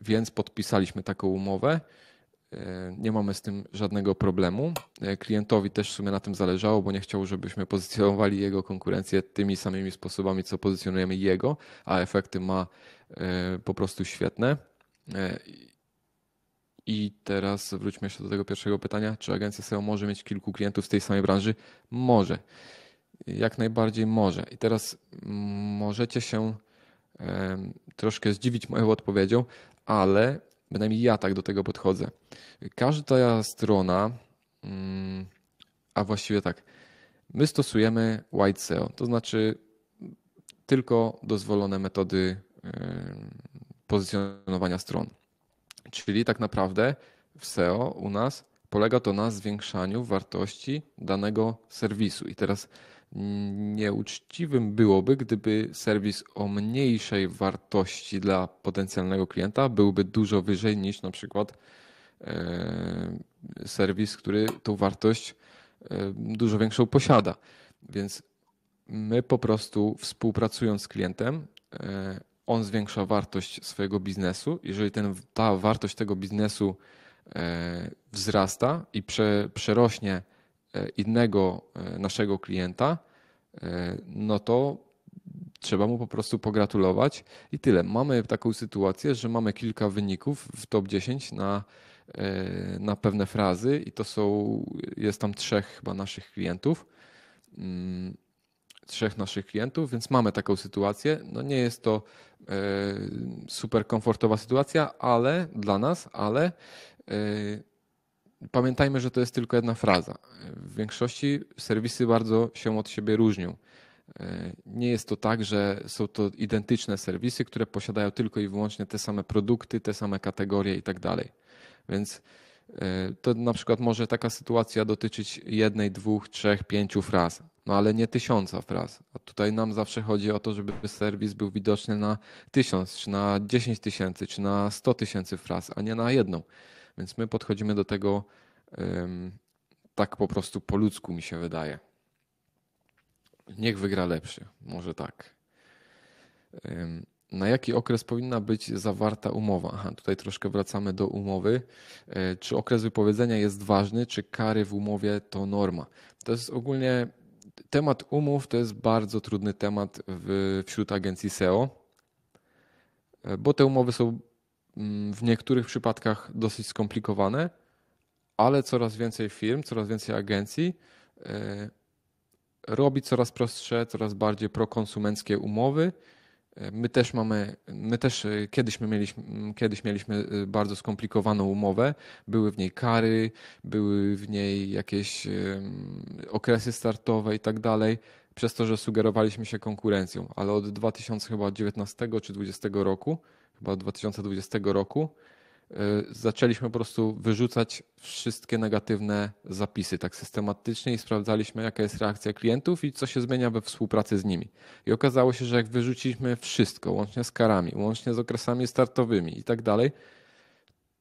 Speaker 2: więc podpisaliśmy taką umowę. E, nie mamy z tym żadnego problemu. E, klientowi też w sumie na tym zależało, bo nie chciał, żebyśmy pozycjonowali jego konkurencję tymi samymi sposobami, co pozycjonujemy jego, a efekty ma e, po prostu świetne. I teraz wróćmy jeszcze do tego pierwszego pytania. Czy agencja SEO może mieć kilku klientów z tej samej branży? Może. Jak najbardziej może. I teraz możecie się troszkę zdziwić moją odpowiedzią, ale Bynajmniej ja tak do tego podchodzę. Każda strona, mm, a właściwie tak, my stosujemy white SEO, to znaczy tylko dozwolone metody e, pozycjonowania stron. Czyli tak naprawdę w SEO u nas polega to na zwiększaniu wartości danego serwisu. I teraz Nieuczciwym byłoby, gdyby serwis o mniejszej wartości dla potencjalnego klienta byłby dużo wyżej niż na przykład e, serwis, który tą wartość e, dużo większą posiada. Więc my po prostu współpracując z klientem, e, on zwiększa wartość swojego biznesu. Jeżeli ten, ta wartość tego biznesu wzrasta i prze, przerośnie E, innego e, naszego klienta, e, no to trzeba mu po prostu pogratulować i tyle. Mamy taką sytuację, że mamy kilka wyników w top 10 na, na pewne frazy i to są, jest tam trzech chyba naszych klientów. Mm, trzech naszych klientów, więc mamy taką sytuację. No nie jest to super komfortowa sytuacja, ale dla nas, ale pamiętajmy, że to jest tylko jedna fraza. W większości serwisy bardzo się od siebie różnią. E, nie jest to tak, że są to identyczne serwisy, które posiadają tylko i wyłącznie te same produkty, te same kategorie i tak dalej. Więc e, to na przykład może taka sytuacja dotyczyć jednej, dwóch, trzech, pięciu fraz, no ale nie tysiąca fraz. A tutaj nam zawsze chodzi o to, żeby serwis był widoczny na tysiąc, czy na dziesięć tysięcy, czy na sto tysięcy fraz, a nie na jedną. Więc my podchodzimy do tego tak po prostu po ludzku, mi się wydaje. Niech wygra lepszy, może tak. Na jaki okres powinna być zawarta umowa? Aha, tutaj troszkę wracamy do umowy. E, czy okres wypowiedzenia jest ważny, czy kary w umowie to norma? To jest ogólnie temat umów, to jest bardzo trudny temat wśród agencji SEO, e, bo te umowy są Mm, w niektórych przypadkach dosyć skomplikowane, ale coraz więcej firm, coraz więcej agencji e, robi coraz prostsze, coraz bardziej prokonsumenckie umowy. E, my też mamy, my też e, kiedyś my mieliśmy, mm, kiedyś mieliśmy bardzo skomplikowaną umowę. Były w niej kary, były w niej jakieś okresy startowe i tak dalej, przez to, że sugerowaliśmy się konkurencją, ale od 2019 czy 2020 roku chyba 2020 roku, y, zaczęliśmy po prostu wyrzucać wszystkie negatywne zapisy tak systematycznie i sprawdzaliśmy, jaka jest reakcja klientów i co się zmienia we współpracy z nimi. I okazało się, że jak wyrzuciliśmy wszystko, łącznie z karami, łącznie z okresami startowymi i tak dalej,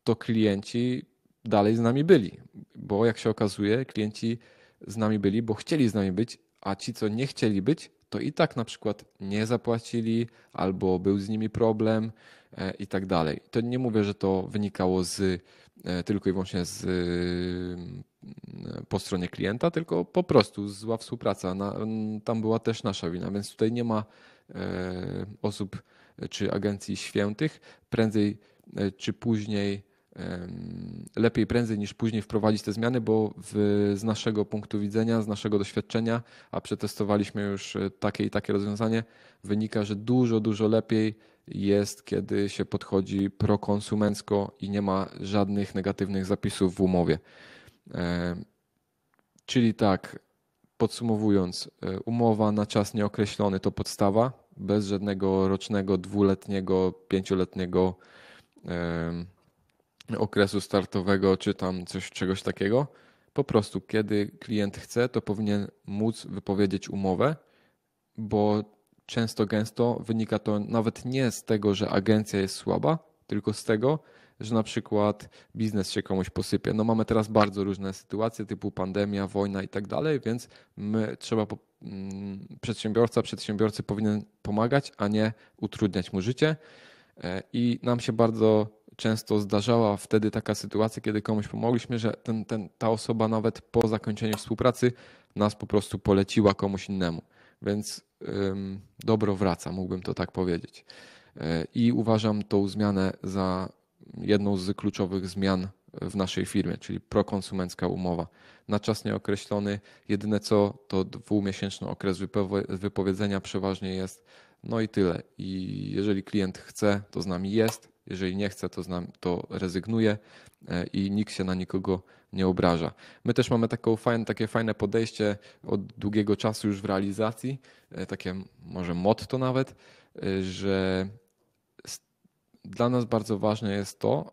Speaker 2: to klienci dalej z nami byli. Bo jak się okazuje, klienci z nami byli, bo chcieli z nami być, a ci, co nie chcieli być, to i tak na przykład nie zapłacili albo był z nimi problem E, i tak dalej. To nie mówię, że to wynikało z e, tylko i wyłącznie z mm, po stronie klienta, tylko po prostu zła współpraca. Na, tam była też nasza wina, więc tutaj nie ma e, osób czy agencji świętych. Prędzej czy później, lepiej prędzej niż później wprowadzić te zmiany, bo w, z naszego punktu widzenia, z naszego doświadczenia, a przetestowaliśmy już takie i takie rozwiązanie, wynika, że dużo, dużo lepiej jest, kiedy się podchodzi prokonsumencko i nie ma żadnych negatywnych zapisów w umowie. E, czyli tak, podsumowując, e, umowa na czas nieokreślony to podstawa, bez żadnego rocznego, dwuletniego, pięcioletniego e, okresu startowego, czy tam coś, czegoś takiego. Po prostu, kiedy klient chce, to powinien móc wypowiedzieć umowę, bo często gęsto wynika to nawet nie z tego, że agencja jest słaba, tylko z tego, że na przykład biznes się komuś posypie. No mamy teraz bardzo różne sytuacje typu pandemia, wojna i tak dalej, więc my trzeba mm, przedsiębiorca, przedsiębiorcy powinien pomagać, a nie utrudniać mu życie. E, I nam się bardzo często zdarzała wtedy taka sytuacja, kiedy komuś pomogliśmy, że ten, ten, ta osoba nawet po zakończeniu współpracy nas po prostu poleciła komuś innemu. Więc dobro wraca, mógłbym to tak powiedzieć. Yy, I uważam tą zmianę za jedną z kluczowych zmian w naszej firmie, czyli prokonsumencka umowa. Na czas nieokreślony, jedyne co to dwumiesięczny okres wypowiedzenia przeważnie jest no i tyle. I jeżeli klient chce, to z nami jest. Jeżeli nie chce, to, z nami, to rezygnuje e, i nikt się na nikogo nie obraża. My też mamy taką fajne, takie fajne podejście od długiego czasu już w realizacji, e, takie może motto nawet, e, że dla nas bardzo ważne jest to,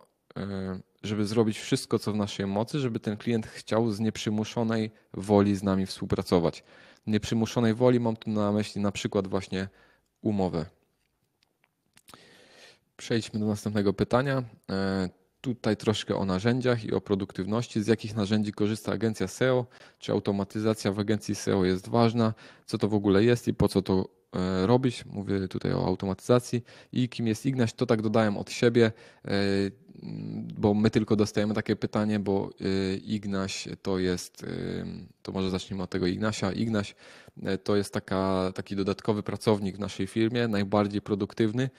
Speaker 2: żeby zrobić wszystko, co w naszej mocy, żeby ten klient chciał z nieprzymuszonej woli z nami współpracować. Nieprzymuszonej woli mam tu na myśli na przykład właśnie umowę. Przejdźmy do następnego pytania. E, tutaj troszkę o narzędziach i o produktywności. Z jakich narzędzi korzysta agencja SEO? Czy automatyzacja w agencji SEO jest ważna? Co to w ogóle jest i po co to E, robić. Mówię tutaj o automatyzacji i kim jest Ignaś, to tak dodałem od siebie, e, bo my tylko dostajemy takie pytanie, bo e, Ignaś to jest, to może zacznijmy od tego Ignasia. Ignaś to jest taka, taki dodatkowy pracownik w naszej firmie, najbardziej produktywny.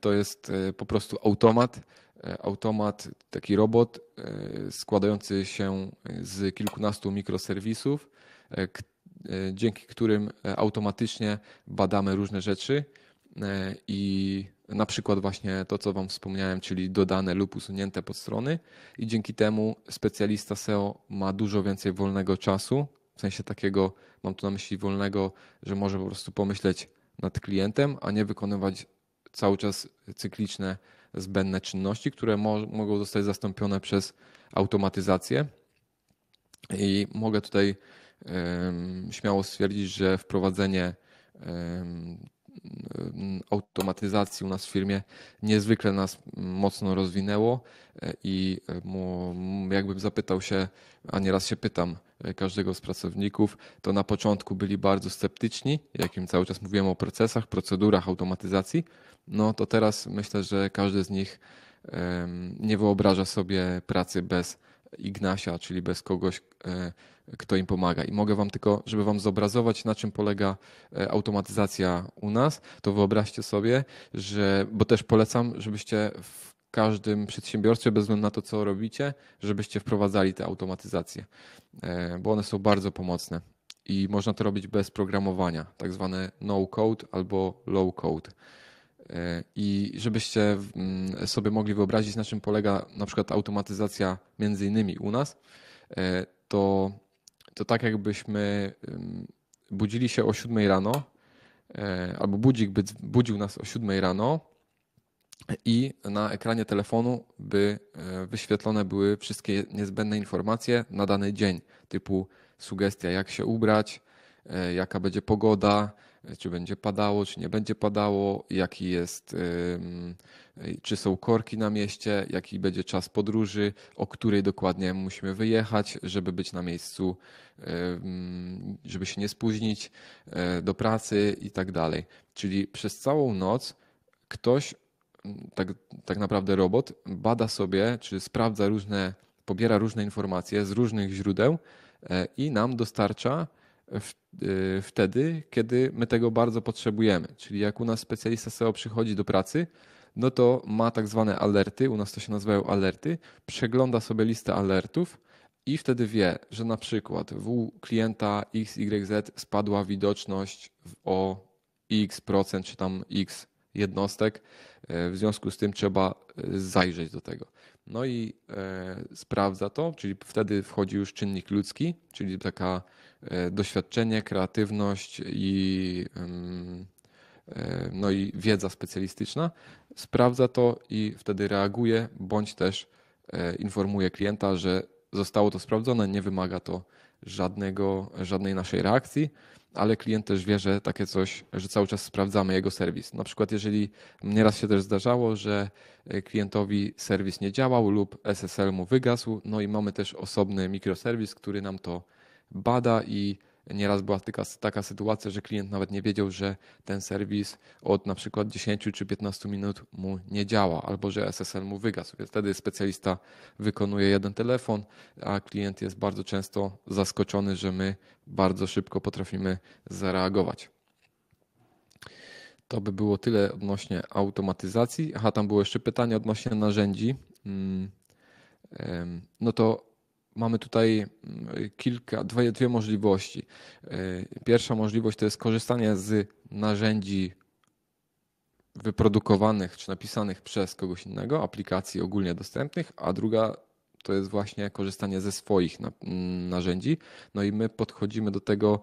Speaker 2: To jest po prostu automat automat, taki robot składający się z kilkunastu mikroserwisów, E, dzięki którym e, automatycznie badamy różne rzeczy e, i na przykład właśnie to, co Wam wspomniałem, czyli dodane lub usunięte podstrony i dzięki temu specjalista SEO ma dużo więcej wolnego czasu, w sensie takiego, mam tu na myśli wolnego, że może po prostu pomyśleć nad klientem, a nie wykonywać cały czas cykliczne, zbędne czynności, które mo mogą zostać zastąpione przez automatyzację. I mogę tutaj śmiało stwierdzić, że wprowadzenie automatyzacji u nas w firmie niezwykle nas mocno rozwinęło e, i e, jakbym zapytał się, a nieraz się pytam e, każdego z pracowników, to na początku byli bardzo sceptyczni, jakim cały czas mówiłem o procesach, procedurach automatyzacji, no to teraz myślę, że każdy z nich nie wyobraża sobie pracy bez Ignasia, czyli bez kogoś, kto im pomaga. I mogę Wam tylko, żeby Wam zobrazować, na czym polega e, automatyzacja u nas, to wyobraźcie sobie, że, bo też polecam, żebyście w każdym przedsiębiorstwie, bez względu na to, co robicie, żebyście wprowadzali te automatyzacje, e, bo one są bardzo pomocne i można to robić bez programowania, tak zwane no-code albo low-code. E, I żebyście mm, sobie mogli wyobrazić, na czym polega na przykład automatyzacja między innymi u nas, to to tak jakbyśmy budzili się o 7 rano, e, albo budzik by budził nas o 7 rano i na ekranie telefonu by e, wyświetlone były wszystkie niezbędne informacje na dany dzień, typu sugestia jak się ubrać, e, jaka będzie pogoda, czy będzie padało, czy nie będzie padało, jaki jest, czy są korki na mieście, jaki będzie czas podróży, o której dokładnie musimy wyjechać, żeby być na miejscu, żeby się nie spóźnić e, do pracy i tak dalej. Czyli przez całą noc ktoś, tak, tak naprawdę robot, bada sobie, czy sprawdza różne, pobiera różne informacje z różnych źródeł e, i nam dostarcza w, y, wtedy, kiedy my tego bardzo potrzebujemy. Czyli jak u nas specjalista SEO przychodzi do pracy, no to ma tak zwane alerty, u nas to się nazywają alerty, przegląda sobie listę alertów i wtedy wie, że na przykład u klienta XYZ spadła widoczność o x% procent, czy tam x jednostek. E, w związku z tym trzeba e, zajrzeć do tego. No i e, sprawdza to, czyli wtedy wchodzi już czynnik ludzki, czyli taka E, doświadczenie, kreatywność i, e, no i wiedza specjalistyczna, sprawdza to i wtedy reaguje, bądź też e, informuje klienta, że zostało to sprawdzone, nie wymaga to żadnego, żadnej naszej reakcji, ale klient też wie, że takie coś, że cały czas sprawdzamy jego serwis. Na przykład, jeżeli nieraz się też zdarzało, że klientowi serwis nie działał lub SSL mu wygasł, no i mamy też osobny mikroserwis, który nam to bada i nieraz była taka, taka sytuacja, że klient nawet nie wiedział, że ten serwis od na przykład 10 czy 15 minut mu nie działa albo że SSL mu wygasł. Więc wtedy specjalista wykonuje jeden telefon, a klient jest bardzo często zaskoczony, że my bardzo szybko potrafimy zareagować. To by było tyle odnośnie automatyzacji. Aha, tam było jeszcze pytanie odnośnie narzędzi. Mm, no to mamy tutaj mm, kilka, dwie, dwie możliwości. Y, pierwsza możliwość to jest korzystanie z narzędzi wyprodukowanych czy napisanych przez kogoś innego, aplikacji ogólnie dostępnych, a druga to jest właśnie korzystanie ze swoich mm, narzędzi. No i my podchodzimy do tego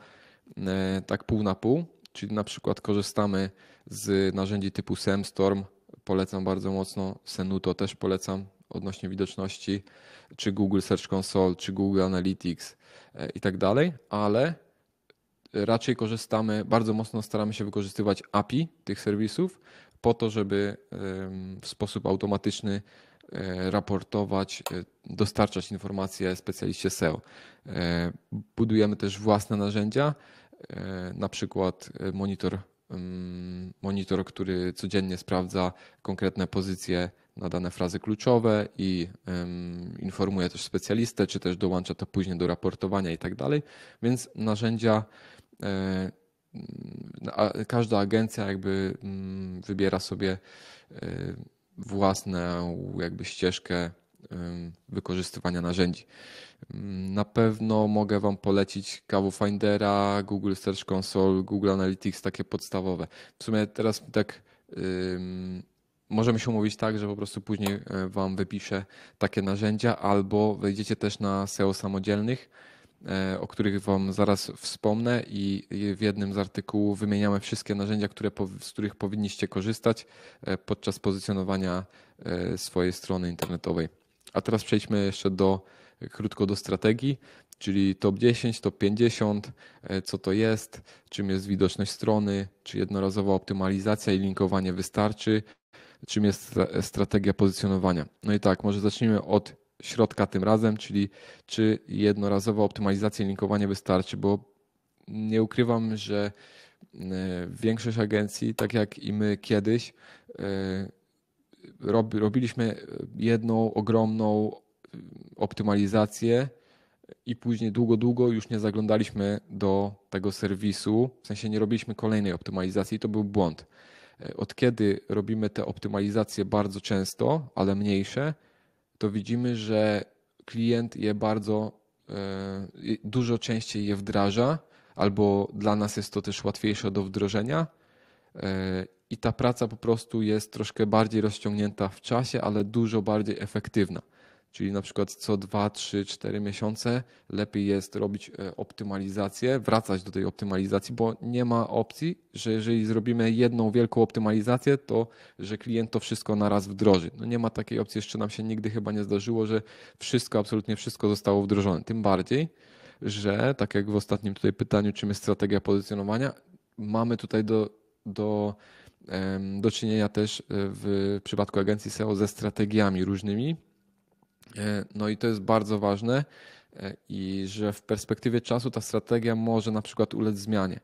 Speaker 2: y, tak pół na pół, czyli na przykład korzystamy z narzędzi typu SemStorm, polecam bardzo mocno, Senuto też polecam, odnośnie widoczności, czy Google Search Console, czy Google Analytics e, i tak dalej, ale raczej korzystamy, bardzo mocno staramy się wykorzystywać API tych serwisów po to, żeby w sposób automatyczny e, raportować, e, dostarczać informacje specjaliście SEO. Budujemy też własne narzędzia, na przykład monitor, mm, monitor, który codziennie sprawdza konkretne pozycje na dane frazy kluczowe i informuje też specjalistę, czy też dołącza to później do raportowania i tak dalej. Więc narzędzia, e, każda agencja jakby mm, wybiera sobie e, własną jakby ścieżkę wykorzystywania narzędzi. Na pewno mogę Wam polecić Kawu Findera, Google Search Console, Google Analytics, takie podstawowe. W sumie teraz tak Możemy się umówić tak, że po prostu później e, Wam wypiszę takie narzędzia, albo wejdziecie też na SEO samodzielnych, e, o których Wam zaraz wspomnę i w jednym z artykułów wymieniamy wszystkie narzędzia, które, z których powinniście korzystać e, podczas pozycjonowania swojej strony internetowej. A teraz przejdźmy jeszcze do, krótko do strategii, czyli top 10, top 50, co to jest, czym jest widoczność strony, czy jednorazowa optymalizacja i linkowanie wystarczy, czym jest strategia pozycjonowania. No i tak, może zacznijmy od środka tym razem, czyli czy jednorazowa optymalizacja linkowania wystarczy, bo nie ukrywam, że e, większość agencji, tak jak i my kiedyś, e, robiliśmy jedną ogromną e, optymalizację i później długo, długo już nie zaglądaliśmy do tego serwisu, w sensie nie robiliśmy kolejnej optymalizacji i to był błąd od kiedy robimy te optymalizacje bardzo często, ale mniejsze, to widzimy, że klient je bardzo e, dużo częściej je wdraża, albo dla nas jest to też łatwiejsze do wdrożenia. E, I ta praca po prostu jest troszkę bardziej rozciągnięta w czasie, ale dużo bardziej efektywna. Czyli na przykład co 2, 3, 4 miesiące lepiej jest robić e, optymalizację, wracać do tej optymalizacji, bo nie ma opcji, że jeżeli zrobimy jedną wielką optymalizację, to że klient to wszystko na raz wdroży. No nie ma takiej opcji, jeszcze nam się nigdy chyba nie zdarzyło, że wszystko, absolutnie wszystko zostało wdrożone. Tym bardziej, że tak jak w ostatnim tutaj pytaniu, czym jest strategia pozycjonowania, mamy tutaj do, do do czynienia też e, w przypadku agencji SEO ze strategiami różnymi, E, no i to jest bardzo ważne e, i że w perspektywie czasu ta strategia może na przykład ulec zmianie.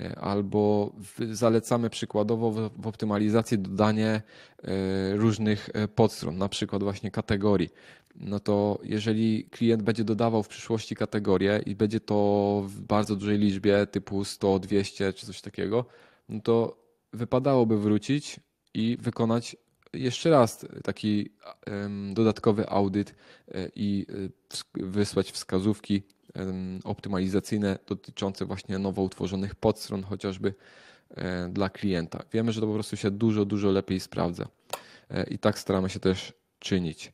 Speaker 2: E, albo zalecamy przykładowo w optymalizacji dodanie różnych podstron, na przykład właśnie kategorii. No to jeżeli klient będzie dodawał w przyszłości kategorie i będzie to w bardzo dużej liczbie, typu 100, 200 czy coś takiego, no to wypadałoby wrócić i wykonać jeszcze raz taki dodatkowy audyt e, i e, wysłać wskazówki optymalizacyjne dotyczące właśnie nowo utworzonych podstron, chociażby e, dla klienta. Wiemy, że to po prostu się dużo, dużo lepiej sprawdza i tak staramy się też czynić.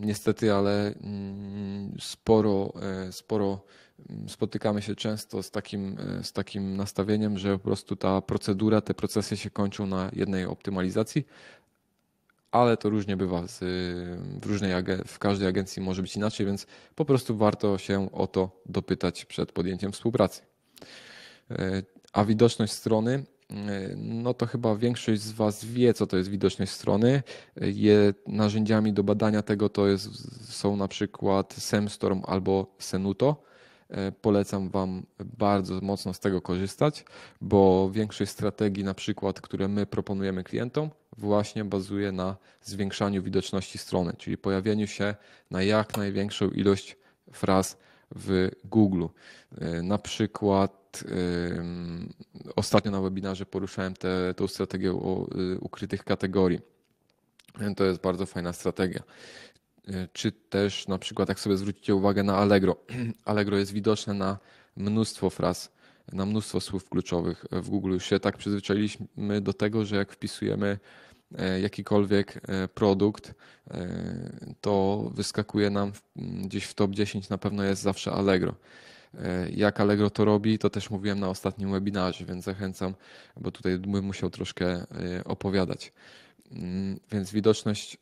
Speaker 2: Niestety, ale mm, sporo, sporo Mm, spotykamy się często z takim, e, z takim nastawieniem, że po prostu ta procedura, te procesy się kończą na jednej optymalizacji, ale to różnie bywa z, w, różnej, w każdej agencji może być inaczej, więc po prostu warto się o to dopytać przed podjęciem współpracy. E, a widoczność strony, e, no to chyba większość z Was wie, co to jest widoczność strony. Je, narzędziami do badania tego to jest, są na przykład Semstorm albo Senuto. E, polecam Wam bardzo mocno z tego korzystać, bo większość strategii, na przykład, które my proponujemy klientom, właśnie bazuje na zwiększaniu widoczności strony, czyli pojawieniu się na jak największą ilość fraz w Google. E, na przykład ostatnio na webinarze poruszałem tę strategię o, e, ukrytych kategorii. To jest bardzo fajna strategia. E, czy też na przykład jak sobie zwrócicie uwagę na Allegro. Allegro jest widoczne na mnóstwo fraz, na mnóstwo słów kluczowych. W Google już się tak przyzwyczailiśmy do tego, że jak wpisujemy e, jakikolwiek e, produkt, to wyskakuje nam gdzieś w top 10 na pewno jest zawsze Allegro. Jak Allegro to robi, to też mówiłem na ostatnim webinarze, więc zachęcam, bo tutaj bym musiał troszkę opowiadać. Mm, więc widoczność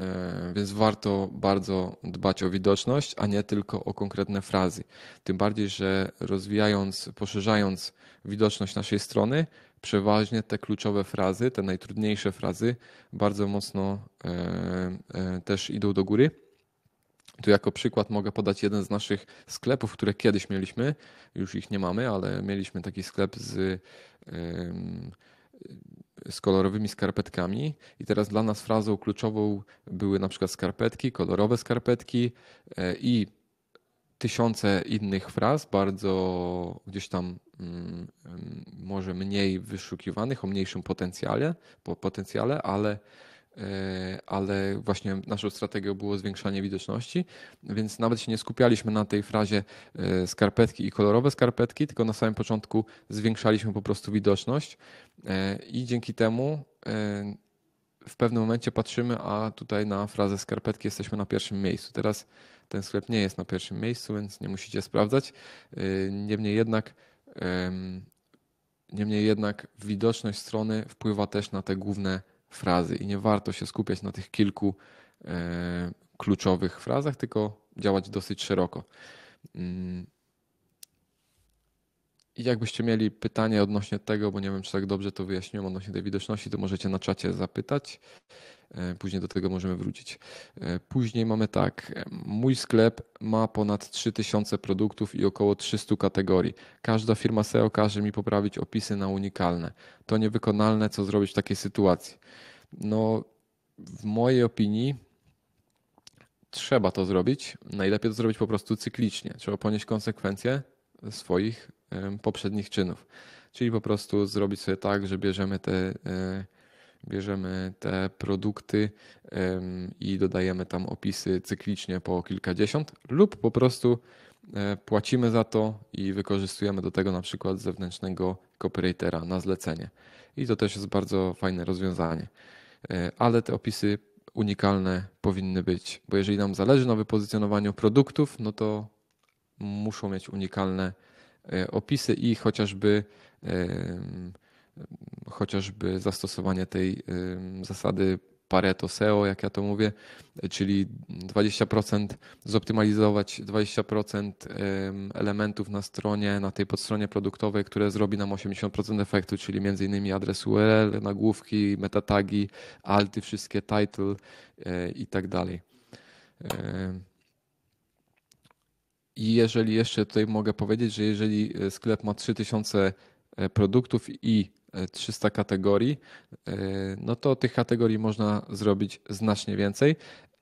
Speaker 2: E, więc warto bardzo dbać o widoczność, a nie tylko o konkretne frazy. Tym bardziej, że rozwijając, poszerzając widoczność naszej strony, przeważnie te kluczowe frazy, te najtrudniejsze frazy, bardzo mocno e, e, też idą do góry. Tu jako przykład mogę podać jeden z naszych sklepów, które kiedyś mieliśmy. Już ich nie mamy, ale mieliśmy taki sklep z z kolorowymi skarpetkami i teraz dla nas frazą kluczową były na przykład skarpetki, kolorowe skarpetki e, i tysiące innych fraz, bardzo gdzieś tam mm, mm, może mniej wyszukiwanych, o mniejszym potencjale, po potencjale ale E, ale właśnie naszą strategią było zwiększanie widoczności, więc nawet się nie skupialiśmy na tej frazie e, skarpetki i kolorowe skarpetki, tylko na samym początku zwiększaliśmy po prostu widoczność e, i dzięki temu w pewnym momencie patrzymy, a tutaj na frazę skarpetki jesteśmy na pierwszym miejscu. Teraz ten sklep nie jest na pierwszym miejscu, więc nie musicie sprawdzać. Niemniej jednak Niemniej jednak widoczność strony wpływa też na te główne frazy i nie warto się skupiać na tych kilku e, kluczowych frazach, tylko działać dosyć szeroko. Mm. I jakbyście mieli pytanie odnośnie tego, bo nie wiem, czy tak dobrze to wyjaśniłem odnośnie tej widoczności, to możecie na czacie zapytać. E, później do tego możemy wrócić. E, później mamy tak. Mój sklep ma ponad 3000 produktów i około 300 kategorii. Każda firma SEO każe mi poprawić opisy na unikalne. To niewykonalne, co zrobić w takiej sytuacji. No, w mojej opinii trzeba to zrobić. Najlepiej to zrobić po prostu cyklicznie. Trzeba ponieść konsekwencje swoich poprzednich czynów. Czyli po prostu zrobić sobie tak, że bierzemy te e, bierzemy te produkty i dodajemy tam opisy cyklicznie po kilkadziesiąt, lub po prostu e, płacimy za to i wykorzystujemy do tego na przykład zewnętrznego copywritera na zlecenie. I to też jest bardzo fajne rozwiązanie. E, ale te opisy unikalne powinny być, bo jeżeli nam zależy na wypozycjonowaniu produktów, no to muszą mieć unikalne e, opisy i chociażby chociażby zastosowanie tej zasady Pareto SEO, jak ja to mówię, czyli 20% zoptymalizować 20% elementów na stronie, na tej podstronie produktowej, które zrobi nam 80% efektu, czyli m.in. adres URL, nagłówki, metatagi, alty, wszystkie title y, i tak dalej. Y, I jeżeli jeszcze tutaj mogę powiedzieć, że jeżeli y, sklep ma 3000 e, produktów i 300 e, kategorii, e, no to tych kategorii można zrobić znacznie więcej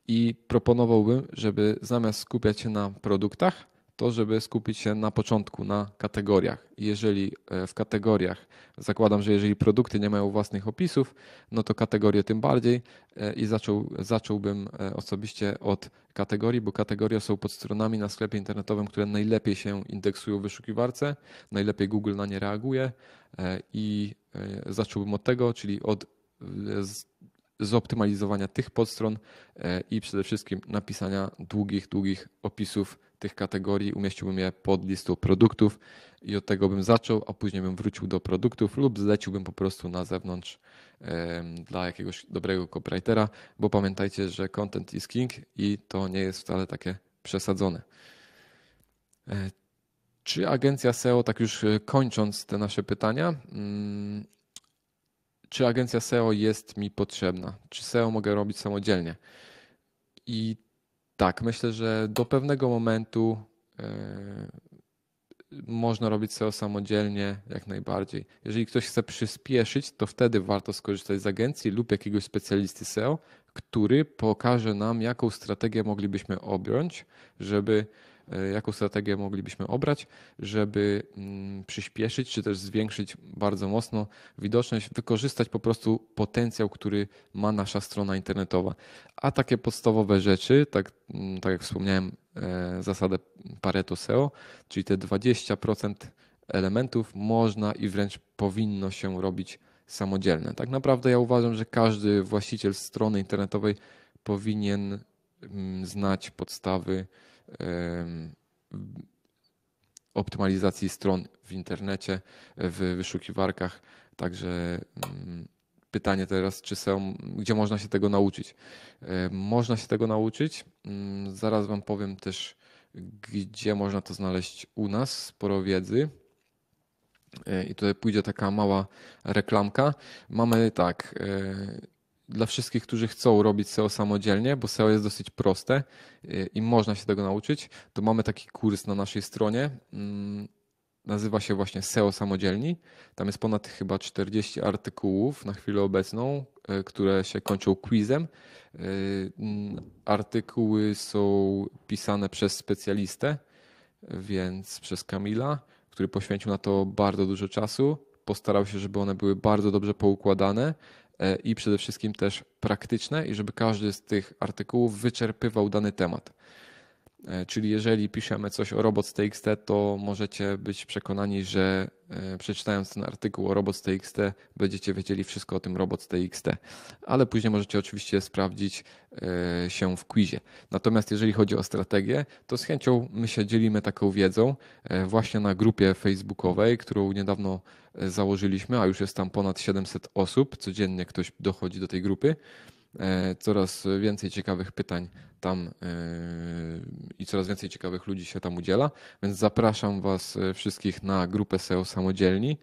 Speaker 2: i proponowałbym, żeby zamiast skupiać się na produktach, to żeby skupić się na początku, na kategoriach. Jeżeli e, w kategoriach, zakładam, że jeżeli produkty nie mają własnych opisów, no to kategorie tym bardziej e, i zaczął, zacząłbym e, osobiście od kategorii, bo kategorie są podstronami na sklepie internetowym, które najlepiej się indeksują w wyszukiwarce, najlepiej Google na nie reaguje i zacząłbym od tego, czyli od zoptymalizowania tych podstron i przede wszystkim napisania długich, długich opisów tych kategorii, umieściłbym je pod listą produktów i od tego bym zaczął, a później bym wrócił do produktów lub zleciłbym po prostu na zewnątrz dla jakiegoś dobrego copywritera, bo pamiętajcie, że content is king i to nie jest wcale takie przesadzone. E, czy agencja SEO, tak już e, kończąc te nasze pytania, mm, czy agencja SEO jest mi potrzebna? Czy SEO mogę robić samodzielnie? I tak, myślę, że do pewnego momentu e, można robić SEO samodzielnie jak najbardziej. Jeżeli ktoś chce przyspieszyć, to wtedy warto skorzystać z agencji lub jakiegoś specjalisty SEO, który pokaże nam, jaką strategię moglibyśmy objąć, żeby E, jaką strategię moglibyśmy obrać, żeby mm, przyspieszyć czy też zwiększyć bardzo mocno widoczność, wykorzystać po prostu potencjał, który ma nasza strona internetowa. A takie podstawowe rzeczy, tak, mm, tak jak wspomniałem, e, zasadę Pareto SEO, czyli te 20% elementów można i wręcz powinno się robić samodzielne. Tak naprawdę ja uważam, że każdy właściciel strony internetowej powinien mm, znać podstawy optymalizacji stron w internecie, w wyszukiwarkach. Także mm, pytanie teraz, czy są, gdzie można się tego nauczyć? Można się tego nauczyć. Mm, zaraz Wam powiem też, gdzie można to znaleźć u nas. Sporo wiedzy. E, I tutaj pójdzie taka mała reklamka. Mamy tak, e, dla wszystkich, którzy chcą robić SEO samodzielnie, bo SEO jest dosyć proste y, i można się tego nauczyć, to mamy taki kurs na naszej stronie. Mm, nazywa się właśnie SEO Samodzielni. Tam jest ponad chyba 40 artykułów na chwilę obecną, y, które się kończą quizem. Y, mm, artykuły są pisane przez specjalistę, więc przez Kamila, który poświęcił na to bardzo dużo czasu. Postarał się, żeby one były bardzo dobrze poukładane, E, i przede wszystkim też praktyczne i żeby każdy z tych artykułów wyczerpywał dany temat. E, czyli jeżeli piszemy coś o robots.txt, to możecie być przekonani, że e, przeczytając ten artykuł o robots.txt będziecie wiedzieli wszystko o tym robots.txt, ale później możecie oczywiście sprawdzić e, się w quizie. Natomiast jeżeli chodzi o strategię, to z chęcią my się dzielimy taką wiedzą właśnie na grupie facebookowej, którą niedawno założyliśmy, a już jest tam ponad 700 osób, codziennie ktoś dochodzi do tej grupy. E, coraz więcej ciekawych pytań tam e, i coraz więcej ciekawych ludzi się tam udziela, więc zapraszam Was e, wszystkich na grupę SEO Samodzielni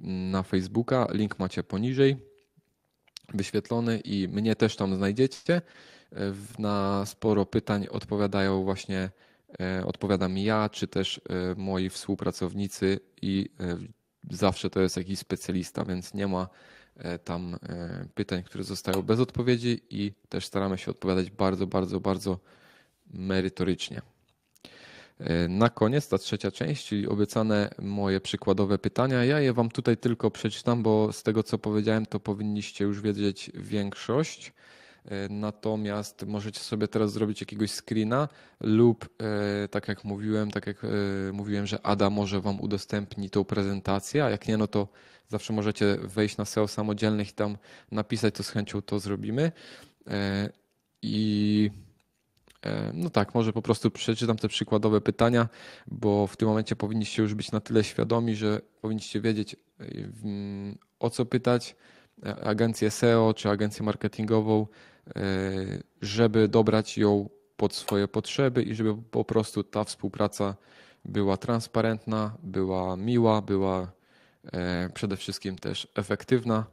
Speaker 2: mm, na Facebooka. Link macie poniżej wyświetlony i mnie też tam znajdziecie. Na sporo pytań odpowiadają właśnie, odpowiadam ja, czy też moi współpracownicy i zawsze to jest jakiś specjalista, więc nie ma E, tam e, pytań, które zostają bez odpowiedzi i też staramy się odpowiadać bardzo, bardzo, bardzo merytorycznie. E, na koniec ta trzecia część, czyli obiecane moje przykładowe pytania. Ja je Wam tutaj tylko przeczytam, bo z tego co powiedziałem, to powinniście już wiedzieć większość. E, natomiast możecie sobie teraz zrobić jakiegoś screena lub e, tak jak mówiłem, tak jak e, mówiłem, że Ada może wam udostępni tą prezentację, a jak nie, no to zawsze możecie wejść na SEO samodzielnych i tam napisać, to z chęcią to zrobimy. I no tak, może po prostu przeczytam te przykładowe pytania, bo w tym momencie powinniście już być na tyle świadomi, że powinniście wiedzieć o co pytać agencję SEO czy agencję marketingową, E, żeby dobrać ją pod swoje potrzeby i żeby po prostu ta współpraca była transparentna, była miła, była e, przede wszystkim też efektywna.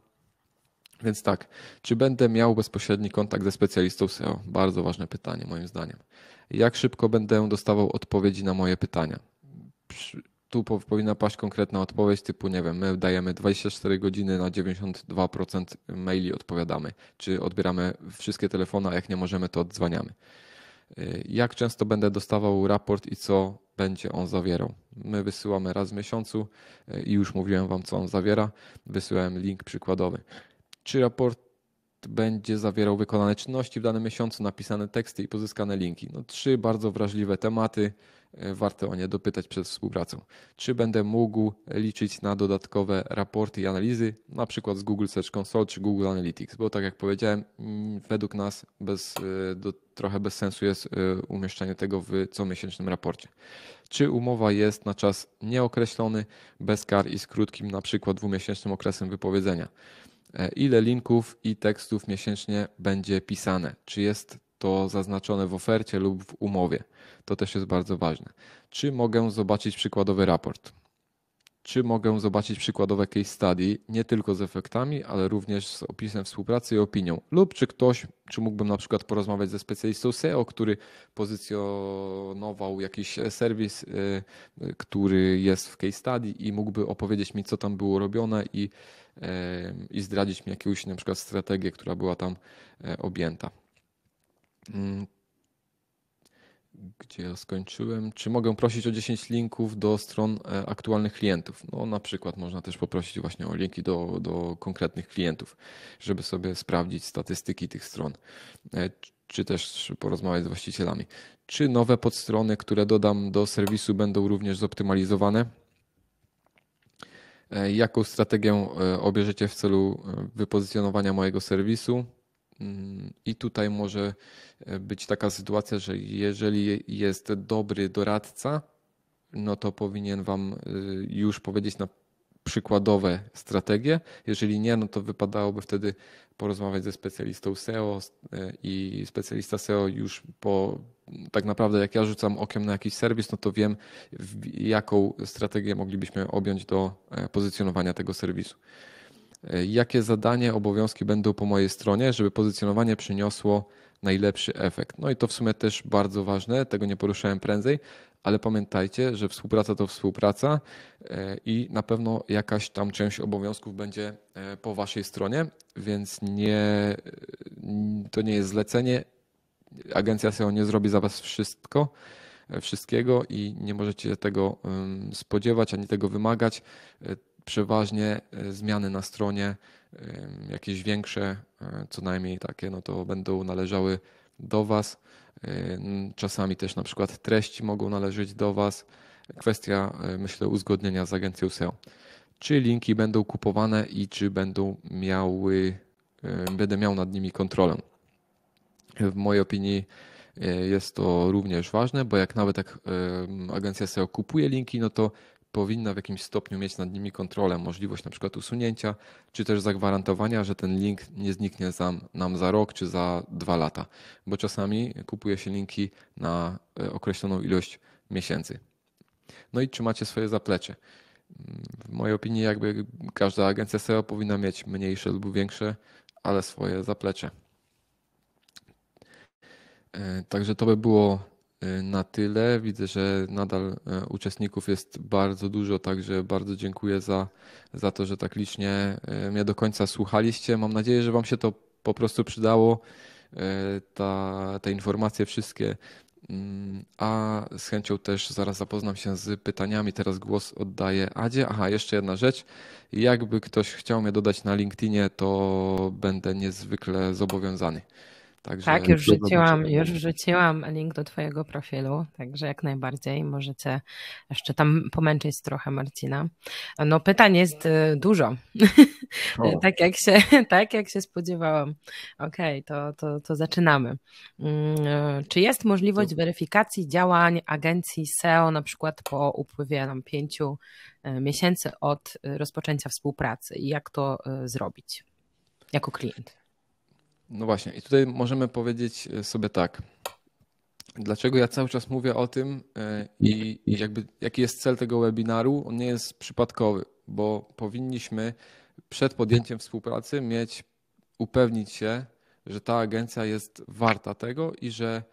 Speaker 2: Więc tak, czy będę miał bezpośredni kontakt ze specjalistą SEO? Bardzo ważne pytanie, moim zdaniem. Jak szybko będę dostawał odpowiedzi na moje pytania? tu powinna paść konkretna odpowiedź typu, nie wiem, my dajemy 24 godziny na 92% maili odpowiadamy, czy odbieramy wszystkie telefony, a jak nie możemy, to odzwaniamy. Y, jak często będę dostawał raport i co będzie on zawierał? My wysyłamy raz w miesiącu y, i już mówiłem Wam, co on zawiera. Wysyłałem link przykładowy. Czy raport będzie zawierał wykonane czynności w danym miesiącu, napisane teksty i pozyskane linki? No, trzy bardzo wrażliwe tematy E, warto o nie dopytać przed współpracą. Czy będę mógł liczyć na dodatkowe raporty i analizy, na przykład z Google Search Console czy Google Analytics, bo tak jak powiedziałem, mm, według nas bez, e, do, trochę bez sensu jest e, umieszczanie tego w comiesięcznym raporcie. Czy umowa jest na czas nieokreślony, bez kar i z krótkim, na przykład dwumiesięcznym okresem wypowiedzenia? Ile linków i tekstów miesięcznie będzie pisane? Czy jest to zaznaczone w ofercie lub w umowie. To też jest bardzo ważne. Czy mogę zobaczyć przykładowy raport? Czy mogę zobaczyć przykładowe case study, nie tylko z efektami, ale również z opisem współpracy i opinią? Lub czy ktoś, czy mógłbym na przykład porozmawiać ze specjalistą SEO, który pozycjonował jakiś serwis, y, który jest w case study i mógłby opowiedzieć mi, co tam było robione i, i zdradzić mi jakąś na przykład strategię, która była tam e, objęta. Mm. Gdzie ja skończyłem? Czy mogę prosić o 10 linków do stron e, aktualnych klientów? No, na przykład można też poprosić właśnie o linki do, do konkretnych klientów, żeby sobie sprawdzić statystyki tych stron e, czy też porozmawiać z właścicielami. Czy nowe podstrony, które dodam do serwisu, będą również zoptymalizowane? E, jaką strategię obierzecie w celu wypozycjonowania mojego serwisu? I tutaj może e, być taka sytuacja, że jeżeli jest dobry doradca, no to powinien Wam e, już powiedzieć na przykładowe strategie. Jeżeli nie, no to wypadałoby wtedy porozmawiać ze specjalistą SEO e, i specjalista SEO już po tak naprawdę jak ja rzucam okiem na jakiś serwis, no to wiem jaką strategię moglibyśmy objąć do pozycjonowania tego serwisu. E, jakie zadanie, obowiązki będą po mojej stronie, żeby pozycjonowanie przyniosło najlepszy efekt. No i to w sumie też bardzo ważne, tego nie poruszałem prędzej, ale pamiętajcie, że współpraca to współpraca e, i na pewno jakaś tam część obowiązków będzie e, po waszej stronie, więc nie, to nie jest zlecenie. Agencja SEO nie zrobi za was wszystko, wszystkiego i nie możecie tego spodziewać ani tego wymagać przeważnie e, zmiany na stronie, jakieś większe, e, co najmniej takie, no to będą należały do Was. E, czasami też na przykład treści mogą należeć do Was. Kwestia, myślę, uzgodnienia z agencją SEO. Czy linki będą kupowane i czy będą miały, będę miał nad nimi kontrolę. W mojej opinii jest to również ważne, bo jak nawet jak agencja SEO kupuje linki, no to powinna w jakimś stopniu mieć nad nimi kontrolę, możliwość na przykład usunięcia, czy też zagwarantowania, że ten link nie zniknie nam za rok czy za dwa lata, bo czasami kupuje się linki na e, określoną ilość miesięcy. No i czy macie swoje zaplecze. W mojej opinii, jakby każda agencja SEO powinna mieć mniejsze lub większe, ale swoje zaplecze. E, także to by było Y, na tyle. Widzę, że nadal y, uczestników jest bardzo dużo, także bardzo dziękuję za, za to, że tak licznie y, mnie do końca słuchaliście. Mam nadzieję, że Wam się to po prostu przydało, ta, te informacje wszystkie. Mm, a z chęcią też zaraz zapoznam się z pytaniami. Teraz głos oddaję Adzie. Aha, jeszcze jedna rzecz. Jakby ktoś chciał mnie dodać na LinkedInie, to będę niezwykle zobowiązany. Także tak, już wrzuciłam, już
Speaker 1: wrzuciłam link do Twojego profilu, także jak najbardziej możecie jeszcze tam pomęczyć trochę Marcina. No pytań jest y, dużo, tak, jak się, tak jak się spodziewałam. Okej, okay, to, to, to zaczynamy. Mm, y, czy jest możliwość weryfikacji działań agencji SEO na przykład po upływie nam pięciu y, miesięcy od rozpoczęcia współpracy i jak to zrobić jako klient?
Speaker 2: No właśnie, i tutaj możemy powiedzieć e, sobie tak. Dlaczego ja cały czas mówię o tym e, i, jakby jaki jest cel tego webinaru? On nie jest przypadkowy, bo powinniśmy przed podjęciem współpracy mieć, upewnić się, że ta agencja jest warta tego i że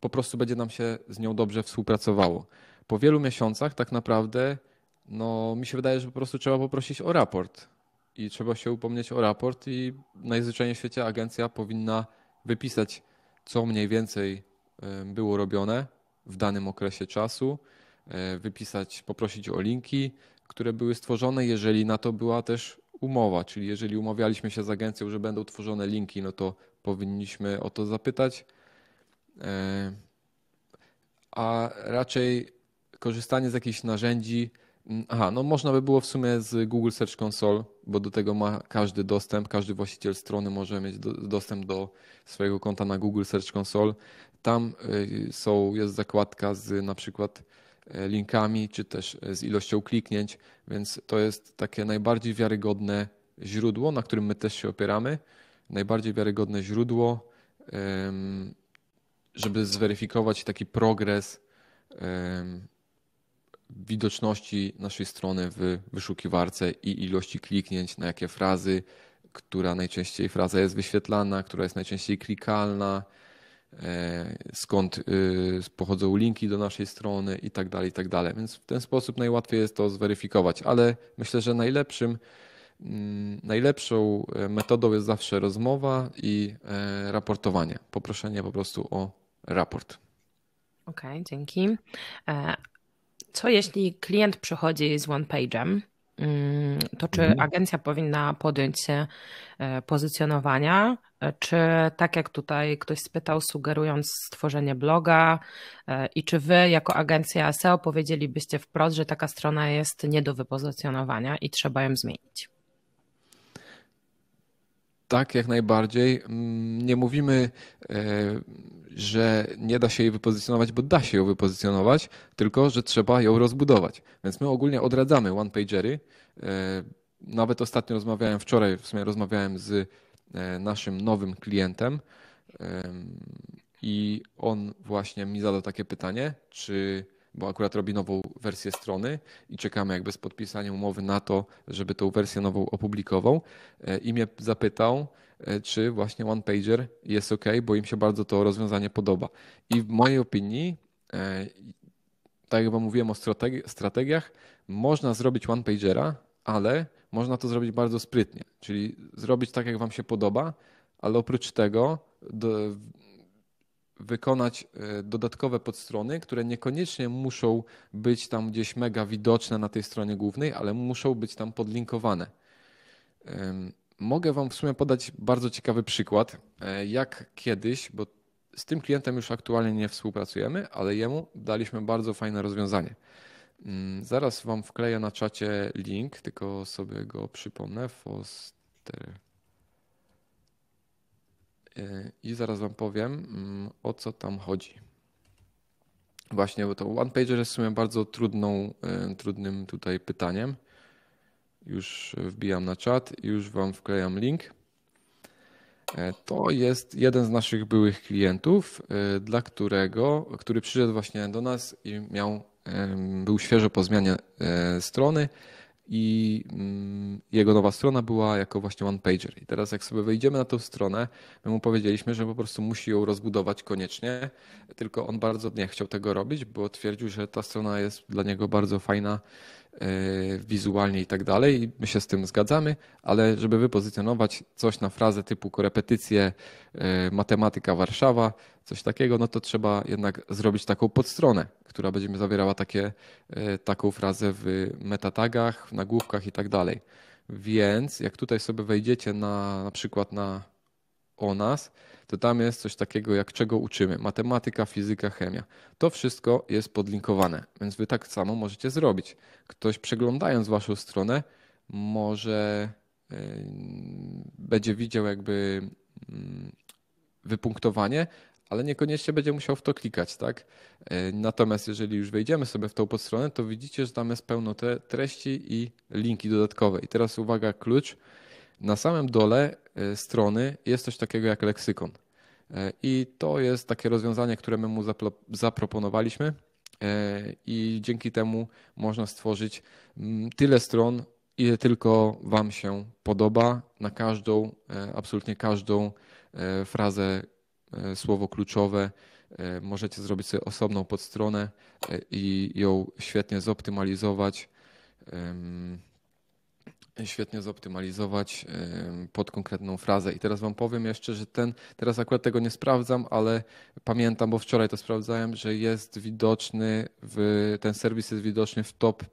Speaker 2: po prostu będzie nam się z nią dobrze współpracowało. Po wielu miesiącach tak naprawdę no mi się wydaje, że po prostu trzeba poprosić o raport i trzeba się upomnieć o raport i najzwyczajniej w świecie agencja powinna wypisać, co mniej więcej było robione w danym okresie czasu, e, wypisać, poprosić o linki, które były stworzone, jeżeli na to była też umowa, czyli jeżeli umawialiśmy się z agencją, że będą tworzone linki, no to powinniśmy o to zapytać. E, a raczej korzystanie z jakichś narzędzi, Mm, aha, no można by było w sumie z Google Search Console, bo do tego ma każdy dostęp, każdy właściciel strony może mieć do, dostęp do swojego konta na Google Search Console. Tam y, są, jest zakładka z na przykład e, linkami, czy też e, z ilością kliknięć, więc to jest takie najbardziej wiarygodne źródło, na którym my też się opieramy. Najbardziej wiarygodne źródło, żeby zweryfikować taki progres widoczności naszej strony w wyszukiwarce i ilości kliknięć na jakie frazy, która najczęściej fraza jest wyświetlana, która jest najczęściej klikalna, e, skąd y, pochodzą linki do naszej strony i tak dalej, i tak dalej. Więc w ten sposób najłatwiej jest to zweryfikować, ale myślę, że najlepszym, mm, najlepszą e, metodą jest zawsze rozmowa i e, raportowanie. Poproszenie po prostu o raport.
Speaker 1: Okej, okay, dzięki co jeśli klient przychodzi z one page'em, mm, to czy mhm. agencja powinna podjąć się e, pozycjonowania, e, czy tak jak tutaj ktoś spytał, sugerując stworzenie bloga, e, i czy wy jako agencja SEO powiedzielibyście wprost, że taka strona jest nie do wypozycjonowania i trzeba ją zmienić?
Speaker 2: Tak, jak najbardziej. Mm, nie mówimy, e, że nie da się jej wypozycjonować, bo da się ją wypozycjonować, tylko że trzeba ją rozbudować. Więc my ogólnie odradzamy one-pagery. E, nawet ostatnio rozmawiałem, wczoraj w sumie rozmawiałem z e, naszym nowym klientem i on właśnie mi zadał takie pytanie, czy bo akurat robi nową wersję strony i czekamy jakby z podpisaniem umowy na to, żeby tą wersję nową opublikował. E, I mnie zapytał, e, czy właśnie One Pager jest ok, bo im się bardzo to rozwiązanie podoba. I w mojej opinii, e, tak jak Wam mówiłem o strategiach, można zrobić One Pagera, ale można to zrobić bardzo sprytnie, czyli zrobić tak, jak Wam się podoba, ale oprócz tego do, wykonać e, dodatkowe podstrony, które niekoniecznie muszą być tam gdzieś mega widoczne na tej stronie głównej, ale muszą być tam podlinkowane. Mogę Wam w sumie podać bardzo ciekawy przykład, e, jak kiedyś, bo z tym klientem już aktualnie nie współpracujemy, ale jemu daliśmy bardzo fajne rozwiązanie. Mm, zaraz Wam wkleję na czacie link, tylko sobie go przypomnę. Foster i zaraz Wam powiem, mm, o co tam chodzi. Właśnie, bo to one pager jest w sumie bardzo trudną, e, trudnym tutaj pytaniem. Już wbijam na czat, już Wam wklejam link. E, to jest jeden z naszych byłych klientów, e, dla którego, który przyszedł właśnie do nas i miał, był świeżo po zmianie strony i mm, jego nowa strona była jako właśnie one pager. I teraz jak sobie wejdziemy na tą stronę, my mu powiedzieliśmy, że po prostu musi ją rozbudować koniecznie, tylko on bardzo nie chciał tego robić, bo twierdził, że ta strona jest dla niego bardzo fajna E, wizualnie i tak dalej. I my się z tym zgadzamy, ale żeby wypozycjonować coś na frazę typu korepetycje e, matematyka Warszawa, coś takiego, no to trzeba jednak zrobić taką podstronę, która będzie zawierała takie, e, taką frazę w metatagach, w nagłówkach i tak dalej. Więc jak tutaj sobie wejdziecie na, na przykład na o nas, to tam jest coś takiego jak czego uczymy. Matematyka, fizyka, chemia. To wszystko jest podlinkowane, więc wy tak samo możecie zrobić. Ktoś przeglądając waszą stronę może e, będzie widział jakby mm, wypunktowanie, ale niekoniecznie będzie musiał w to klikać, tak? E, natomiast jeżeli już wejdziemy sobie w tą podstronę, to widzicie, że tam jest pełno treści i linki dodatkowe. I teraz uwaga, klucz. Na samym dole E, strony jest coś takiego jak leksykon. E, I to jest takie rozwiązanie, które my mu zaproponowaliśmy. E, I dzięki temu można stworzyć tyle stron, ile tylko Wam się podoba, na każdą, absolutnie każdą frazę, słowo kluczowe. Możecie zrobić sobie osobną podstronę i ją świetnie zoptymalizować świetnie zoptymalizować pod konkretną frazę. I teraz Wam powiem jeszcze, że ten, teraz akurat tego nie sprawdzam, ale pamiętam, bo wczoraj to sprawdzałem, że jest widoczny, w, ten serwis jest widoczny w top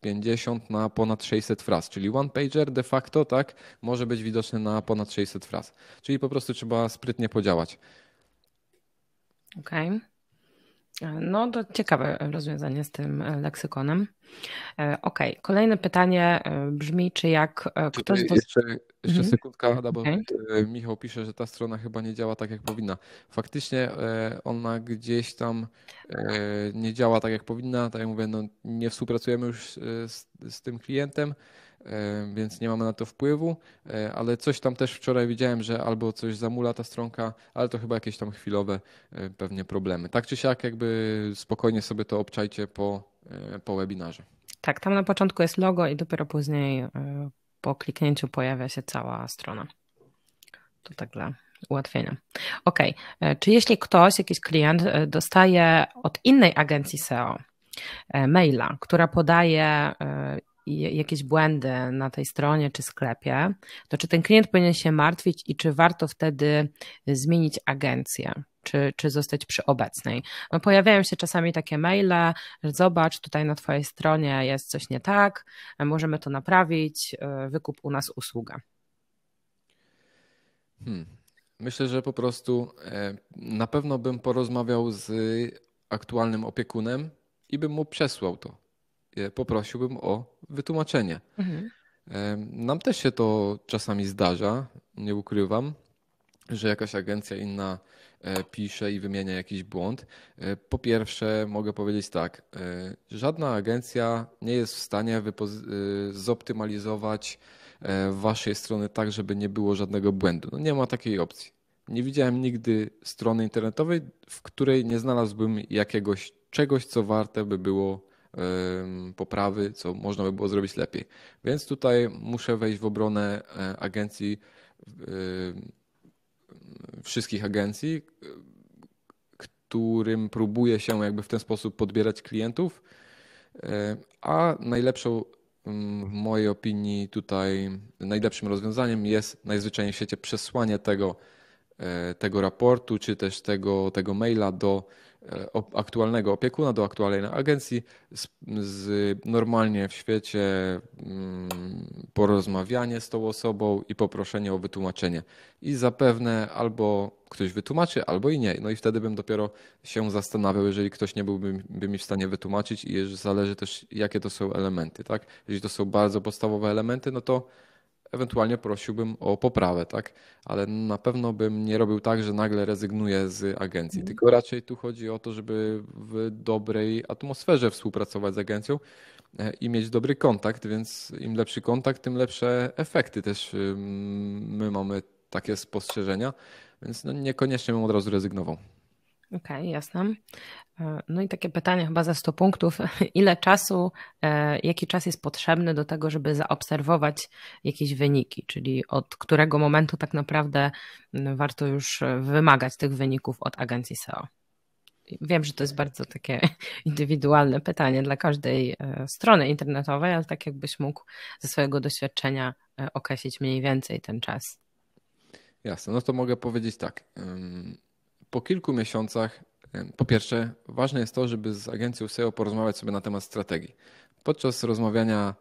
Speaker 2: 50 na ponad 600 fraz, czyli one pager de facto tak może być widoczny na ponad 600 fraz. Czyli po prostu trzeba sprytnie podziałać.
Speaker 1: Okej. Okay. No, to ciekawe rozwiązanie z tym e, leksykonem. E, okej, okay. kolejne pytanie e, brzmi, czy jak ktoś... Jeszcze, jeszcze mhm. sekundka, Ada, bo okay.
Speaker 2: Michał pisze, że ta strona chyba nie działa tak, jak powinna. Faktycznie ona gdzieś tam nie działa tak, jak powinna. Tak jak mówię, no, nie współpracujemy już z, z tym klientem. E, więc nie mamy na to wpływu, e, ale coś tam też wczoraj widziałem, że albo coś zamula ta stronka, ale to chyba jakieś tam chwilowe e, pewnie problemy. Tak czy siak jakby spokojnie sobie to obczajcie po, po webinarze.
Speaker 1: Tak, tam na początku jest logo i dopiero później po kliknięciu pojawia się cała strona. To tak dla ułatwienia. Ok, czy jeśli ktoś, jakiś klient dostaje od innej agencji SEO maila, która podaje jakieś błędy na tej stronie czy sklepie, to czy ten klient powinien się martwić i czy warto wtedy y, zmienić agencję? Czy, czy zostać przy obecnej? No pojawiają się czasami takie maile, że zobacz, tutaj na Twojej stronie jest coś nie tak, możemy to naprawić, y, wykup u nas usługę.
Speaker 2: Hmm. Myślę, że po prostu e, na pewno bym porozmawiał z aktualnym opiekunem i bym mu przesłał to E, poprosiłbym o wytłumaczenie. Mhm. E, nam też się to czasami zdarza, nie ukrywam, że jakaś agencja inna e, pisze i wymienia jakiś błąd. Po pierwsze, mogę powiedzieć tak: żadna agencja nie jest w stanie zoptymalizować waszej strony tak, żeby nie było żadnego błędu. No nie ma takiej opcji. Nie widziałem nigdy strony internetowej, w której nie znalazłbym jakiegoś czegoś, co warte by było poprawy, co można by było zrobić lepiej. Więc tutaj muszę wejść w obronę e, agencji, wszystkich agencji, którym próbuje się jakby w ten sposób podbierać klientów. E, a najlepszą, w mojej opinii, tutaj najlepszym rozwiązaniem jest najzwyczajniej w świecie przesłanie tego, e, tego raportu czy też tego, tego maila do E, aktualnego opiekuna do aktualnej agencji, z, z normalnie w świecie mm, porozmawianie z tą osobą i poproszenie o wytłumaczenie. I zapewne albo ktoś wytłumaczy, albo i nie. No i wtedy bym dopiero się zastanawiał, jeżeli ktoś nie byłby by mi w stanie wytłumaczyć i zależy też, jakie to są elementy. Tak? Jeżeli to są bardzo podstawowe elementy, no to ewentualnie prosiłbym o poprawę, tak? Ale na pewno bym nie robił tak, że nagle rezygnuję z agencji, tylko raczej tu chodzi o to, żeby w dobrej atmosferze współpracować z agencją e, i mieć dobry kontakt, więc im lepszy kontakt, tym lepsze efekty też my mamy takie spostrzeżenia, więc no niekoniecznie bym od razu rezygnował.
Speaker 1: Okej, okay, jasne. E, no i takie pytanie chyba za 100 punktów. Ile czasu, e, jaki czas jest potrzebny do tego, żeby zaobserwować jakieś wyniki? Czyli od którego momentu tak naprawdę warto już e, wymagać tych wyników od agencji SEO? Wiem, że to jest bardzo takie indywidualne pytanie dla każdej strony internetowej, ale tak jakbyś mógł ze swojego doświadczenia określić mniej więcej ten czas.
Speaker 2: Jasne, no to mogę powiedzieć tak po kilku miesiącach, po pierwsze, ważne jest to, żeby z agencją SEO porozmawiać sobie na temat strategii. Podczas rozmawiania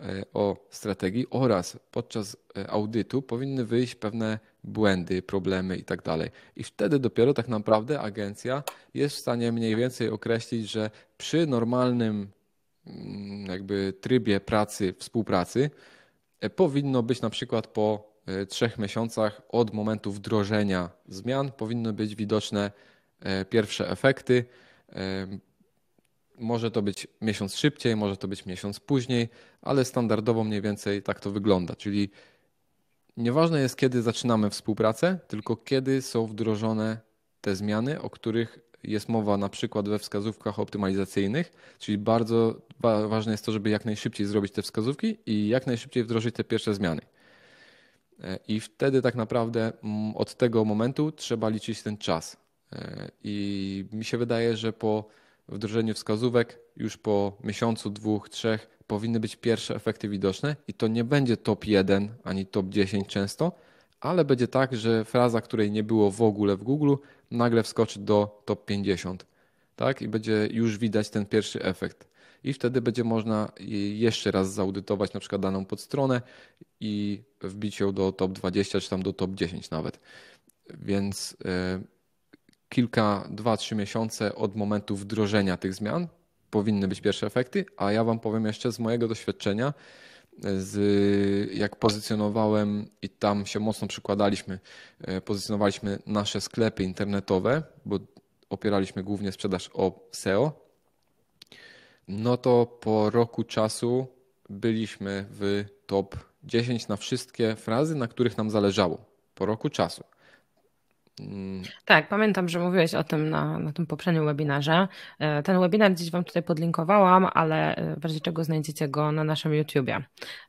Speaker 2: e, o strategii oraz podczas e, audytu powinny wyjść pewne błędy, problemy itd. Tak I wtedy dopiero tak naprawdę agencja jest w stanie mniej więcej określić, że przy normalnym mm, jakby trybie pracy, współpracy e, powinno być na przykład po E, trzech miesiącach od momentu wdrożenia zmian powinny być widoczne e, pierwsze efekty. E, może to być miesiąc szybciej, może to być miesiąc później, ale standardowo mniej więcej tak to wygląda. Czyli nieważne jest, kiedy zaczynamy współpracę, tylko kiedy są wdrożone te zmiany, o których jest mowa na przykład we wskazówkach optymalizacyjnych, czyli bardzo ważne jest to, żeby jak najszybciej zrobić te wskazówki i jak najszybciej wdrożyć te pierwsze zmiany. E, I wtedy tak naprawdę mm, od tego momentu trzeba liczyć ten czas. E, I mi się wydaje, że po wdrożeniu wskazówek już po miesiącu, dwóch, trzech powinny być pierwsze efekty widoczne i to nie będzie top 1 ani top 10 często, ale będzie tak, że fraza, której nie było w ogóle w Google, nagle wskoczy do top 50. Tak? I będzie już widać ten pierwszy efekt i wtedy będzie można jeszcze raz zaudytować na przykład daną podstronę i wbić ją do top 20 czy tam do top 10 nawet. Więc e, kilka, dwa, trzy miesiące od momentu wdrożenia tych zmian powinny być pierwsze efekty, a ja Wam powiem jeszcze z mojego doświadczenia, e, z, jak pozycjonowałem i tam się mocno przykładaliśmy, e, pozycjonowaliśmy nasze sklepy internetowe, bo opieraliśmy głównie sprzedaż o SEO, no to po roku czasu byliśmy w top 10 na wszystkie frazy, na których nam zależało. Po roku czasu.
Speaker 1: Tak, pamiętam, że mówiłeś o tym na, na tym poprzednim webinarze. E, ten webinar gdzieś Wam tutaj podlinkowałam, ale e, w razie czego znajdziecie go na naszym YouTubie.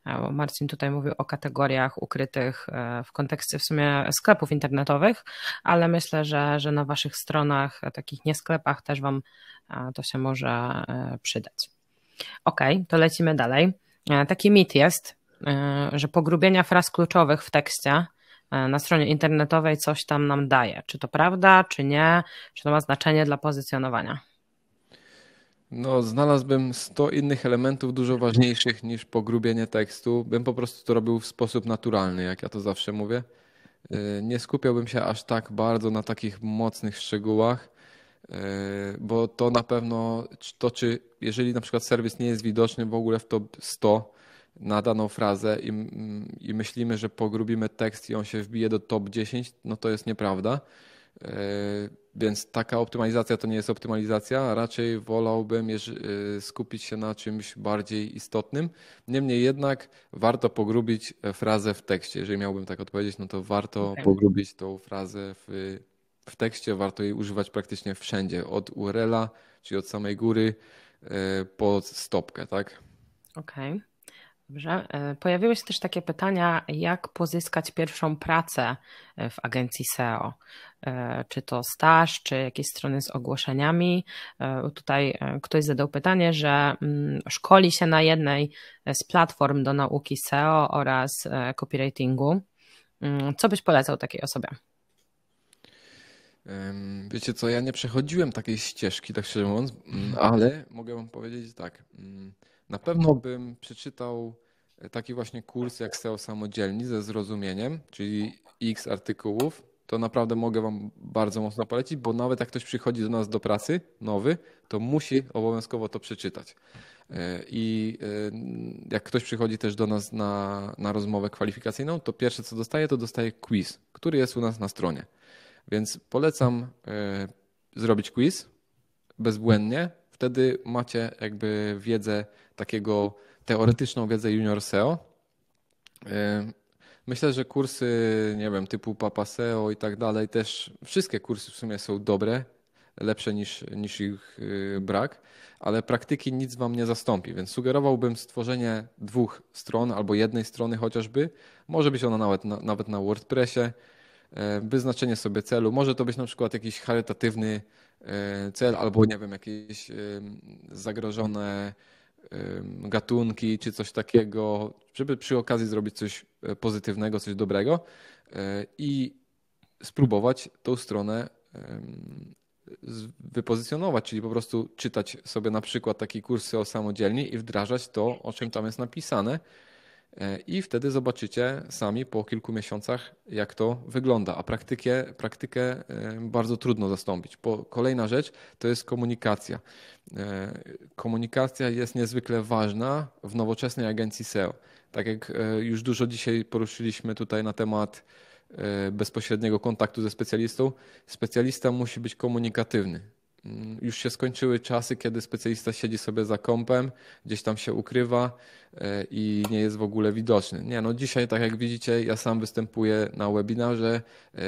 Speaker 1: E, Marcin tutaj mówił o kategoriach ukrytych w kontekście w sumie sklepów internetowych, ale myślę, że, że na Waszych stronach, takich nie sklepach, też Wam to się może przydać. Ok, to lecimy dalej. Taki mit jest, że pogrubienia fraz kluczowych w tekście E, na stronie internetowej coś tam nam daje. Czy to prawda, czy nie? Czy to ma znaczenie dla pozycjonowania?
Speaker 2: No, znalazłbym 100 innych elementów dużo ważniejszych niż pogrubienie tekstu. Bym po prostu to robił w sposób naturalny, jak ja to zawsze mówię. E, nie skupiałbym się aż tak bardzo na takich mocnych szczegółach, e, bo to na pewno to, czy jeżeli na przykład serwis nie jest widoczny w ogóle w top 100, na daną frazę i, i myślimy, że pogrubimy tekst i on się wbije do top 10, no to jest nieprawda. E, więc taka optymalizacja to nie jest optymalizacja. Raczej wolałbym e, skupić się na czymś bardziej istotnym. Niemniej jednak warto pogrubić e, frazę w tekście. Jeżeli miałbym tak odpowiedzieć, no to warto okay. Tak. pogrubić tą frazę w, w tekście. Warto jej używać praktycznie wszędzie. Od url czyli od samej góry po stopkę, tak?
Speaker 1: Okej. Okay. Dobrze. E, pojawiły się też takie pytania, jak pozyskać pierwszą pracę e, w agencji SEO. E, czy to staż, czy jakieś strony z ogłoszeniami. Tutaj ktoś zadał pytanie, że mm, szkoli się na jednej z platform do nauki SEO oraz copywritingu. Mm, co byś polecał takiej osobie?
Speaker 2: Wiecie co, ja nie przechodziłem takiej ścieżki, tak szczerze mówiąc, mm, ale mogę wam powiedzieć tak na pewno no. bym przeczytał e, taki właśnie kurs jak SEO samodzielni ze zrozumieniem, czyli x artykułów, to naprawdę mogę Wam bardzo mocno polecić, bo nawet jak ktoś przychodzi do nas do pracy nowy, to musi obowiązkowo to przeczytać. E, I e, jak ktoś przychodzi też do nas na, na rozmowę kwalifikacyjną, to pierwsze co dostaje, to dostaje quiz, który jest u nas na stronie. Więc polecam zrobić quiz bezbłędnie, Wtedy macie jakby wiedzę takiego, teoretyczną wiedzę junior SEO. Myślę, że kursy, nie wiem, typu Papa SEO i tak dalej, też wszystkie kursy w sumie są dobre, lepsze niż, niż ich y, brak, ale praktyki nic wam nie zastąpi, więc sugerowałbym stworzenie dwóch stron albo jednej strony chociażby. Może być ona nawet nawet na WordPressie. Wyznaczenie sobie celu. Może to być na przykład jakiś charytatywny E, cel, albo nie wiem, jakieś e, zagrożone e, gatunki czy coś takiego, żeby przy okazji zrobić coś pozytywnego, coś dobrego i spróbować tą stronę wypozycjonować, czyli po prostu czytać sobie na przykład takie kursy o samodzielnie i wdrażać to, o czym tam jest napisane, E, I wtedy zobaczycie sami po kilku miesiącach, jak to wygląda. A praktykę, praktykę bardzo trudno zastąpić. kolejna rzecz to jest komunikacja. E, komunikacja jest niezwykle ważna w nowoczesnej agencji SEO. Tak jak e, już dużo dzisiaj poruszyliśmy tutaj na temat bezpośredniego kontaktu ze specjalistą, specjalista musi być komunikatywny Mm, już się skończyły czasy, kiedy specjalista siedzi sobie za kąpem, gdzieś tam się ukrywa e, i nie jest w ogóle widoczny. Nie, no dzisiaj, tak jak widzicie, ja sam występuję na webinarze, e,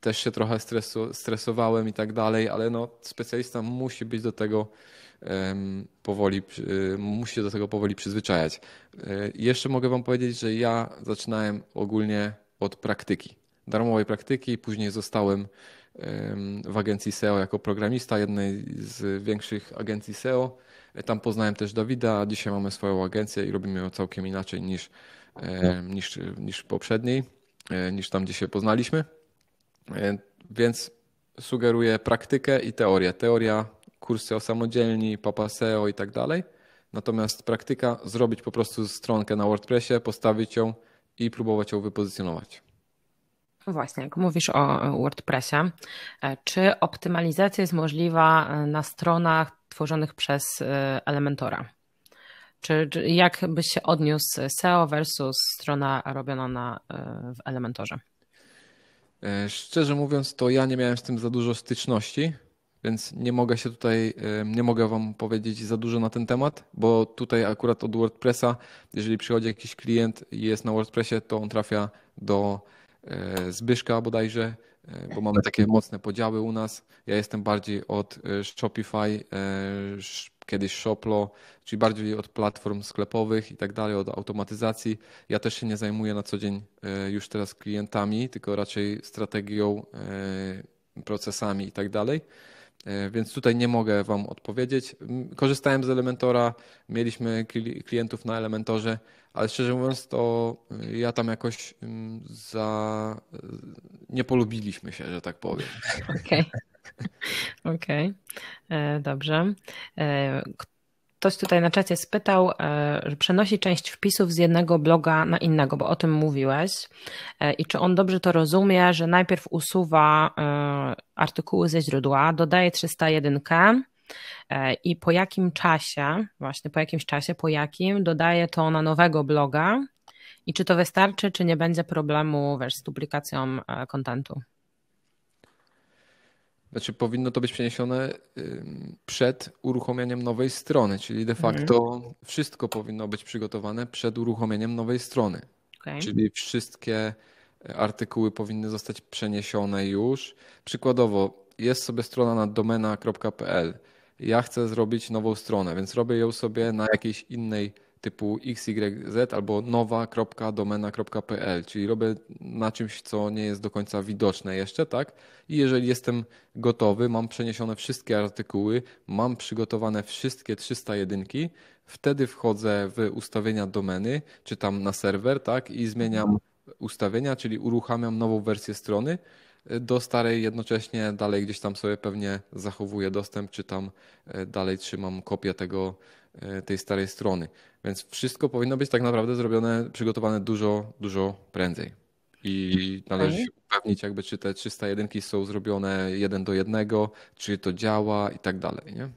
Speaker 2: też się trochę stresu, stresowałem i tak dalej, ale no, specjalista musi być do tego powoli, e, musi się do tego powoli przyzwyczajać. Jeszcze mogę Wam powiedzieć, że ja zaczynałem ogólnie od praktyki, darmowej praktyki, później zostałem w agencji SEO jako programista jednej z większych agencji SEO. E, tam poznałem też Dawida, a dzisiaj mamy swoją agencję i robimy ją całkiem inaczej niż, tak. niż, niż poprzedniej, e, niż tam, gdzie się poznaliśmy. E, więc sugeruję praktykę i teorię. Teoria, kursy o samodzielni, papa SEO i tak dalej. Natomiast praktyka, zrobić po prostu stronkę na WordPressie, postawić ją i próbować ją wypozycjonować.
Speaker 1: No właśnie, jak mówisz o e, WordPressie, e, czy optymalizacja jest możliwa e, na stronach tworzonych przez Elementora? Czy, czy jak byś się odniósł SEO versus strona robiona na, w Elementorze?
Speaker 2: Szczerze mówiąc, to ja nie miałem z tym za dużo styczności, więc nie mogę się tutaj, nie mogę Wam powiedzieć za dużo na ten temat, bo tutaj akurat od WordPressa, jeżeli przychodzi jakiś klient i jest na WordPressie, to on trafia do E, Zbyszka bodajże, e, bo mamy takie mocne podziały u nas. Ja jestem bardziej od e, Shopify, kiedyś Shoplo, czyli bardziej od platform sklepowych i tak dalej, od automatyzacji. Ja też się nie zajmuję na co dzień już teraz klientami, tylko raczej strategią, procesami i tak dalej. E, więc tutaj nie mogę Wam odpowiedzieć. Korzystałem z Elementora, mieliśmy klientów na Elementorze, ale szczerze mówiąc, to e, ja tam jakoś za... E, nie polubiliśmy się, że tak powiem. Okej. Okay.
Speaker 1: Okej, okay. dobrze ktoś tutaj na czacie spytał, e, że przenosi część wpisów z jednego bloga na innego, bo o tym mówiłeś. E, I czy on dobrze to rozumie, że najpierw usuwa e, artykuły ze źródła, dodaje 301 i po jakim czasie, właśnie po jakimś czasie, po jakim dodaje to na nowego bloga i czy to wystarczy, czy nie będzie problemu wiesz, z duplikacją kontentu?
Speaker 2: znaczy powinno to być przeniesione przed uruchomieniem nowej strony, czyli de facto mhm. wszystko powinno być przygotowane przed uruchomieniem nowej strony. Okay. Czyli wszystkie e, artykuły powinny zostać przeniesione już. Przykładowo, jest sobie strona na domena.pl. Ja chcę zrobić nową stronę, więc robię ją sobie na jakiejś innej typu xyz albo nowa.domena.pl, czyli robię na czymś, co nie jest do końca widoczne jeszcze, tak? I jeżeli jestem gotowy, mam przeniesione wszystkie artykuły, mam przygotowane wszystkie jedynki, wtedy wchodzę w ustawienia domeny, czytam na serwer, tak? I zmieniam ustawienia, czyli uruchamiam nową wersję strony do starej jednocześnie dalej gdzieś tam sobie pewnie zachowuję dostęp, czy tam e, dalej trzymam kopię tego, e, tej starej strony. Więc wszystko powinno być tak naprawdę zrobione, przygotowane dużo, dużo prędzej. I należy się mhm. upewnić, jakby czy te 301 są zrobione jeden do jednego, czy to działa i tak dalej. Nie?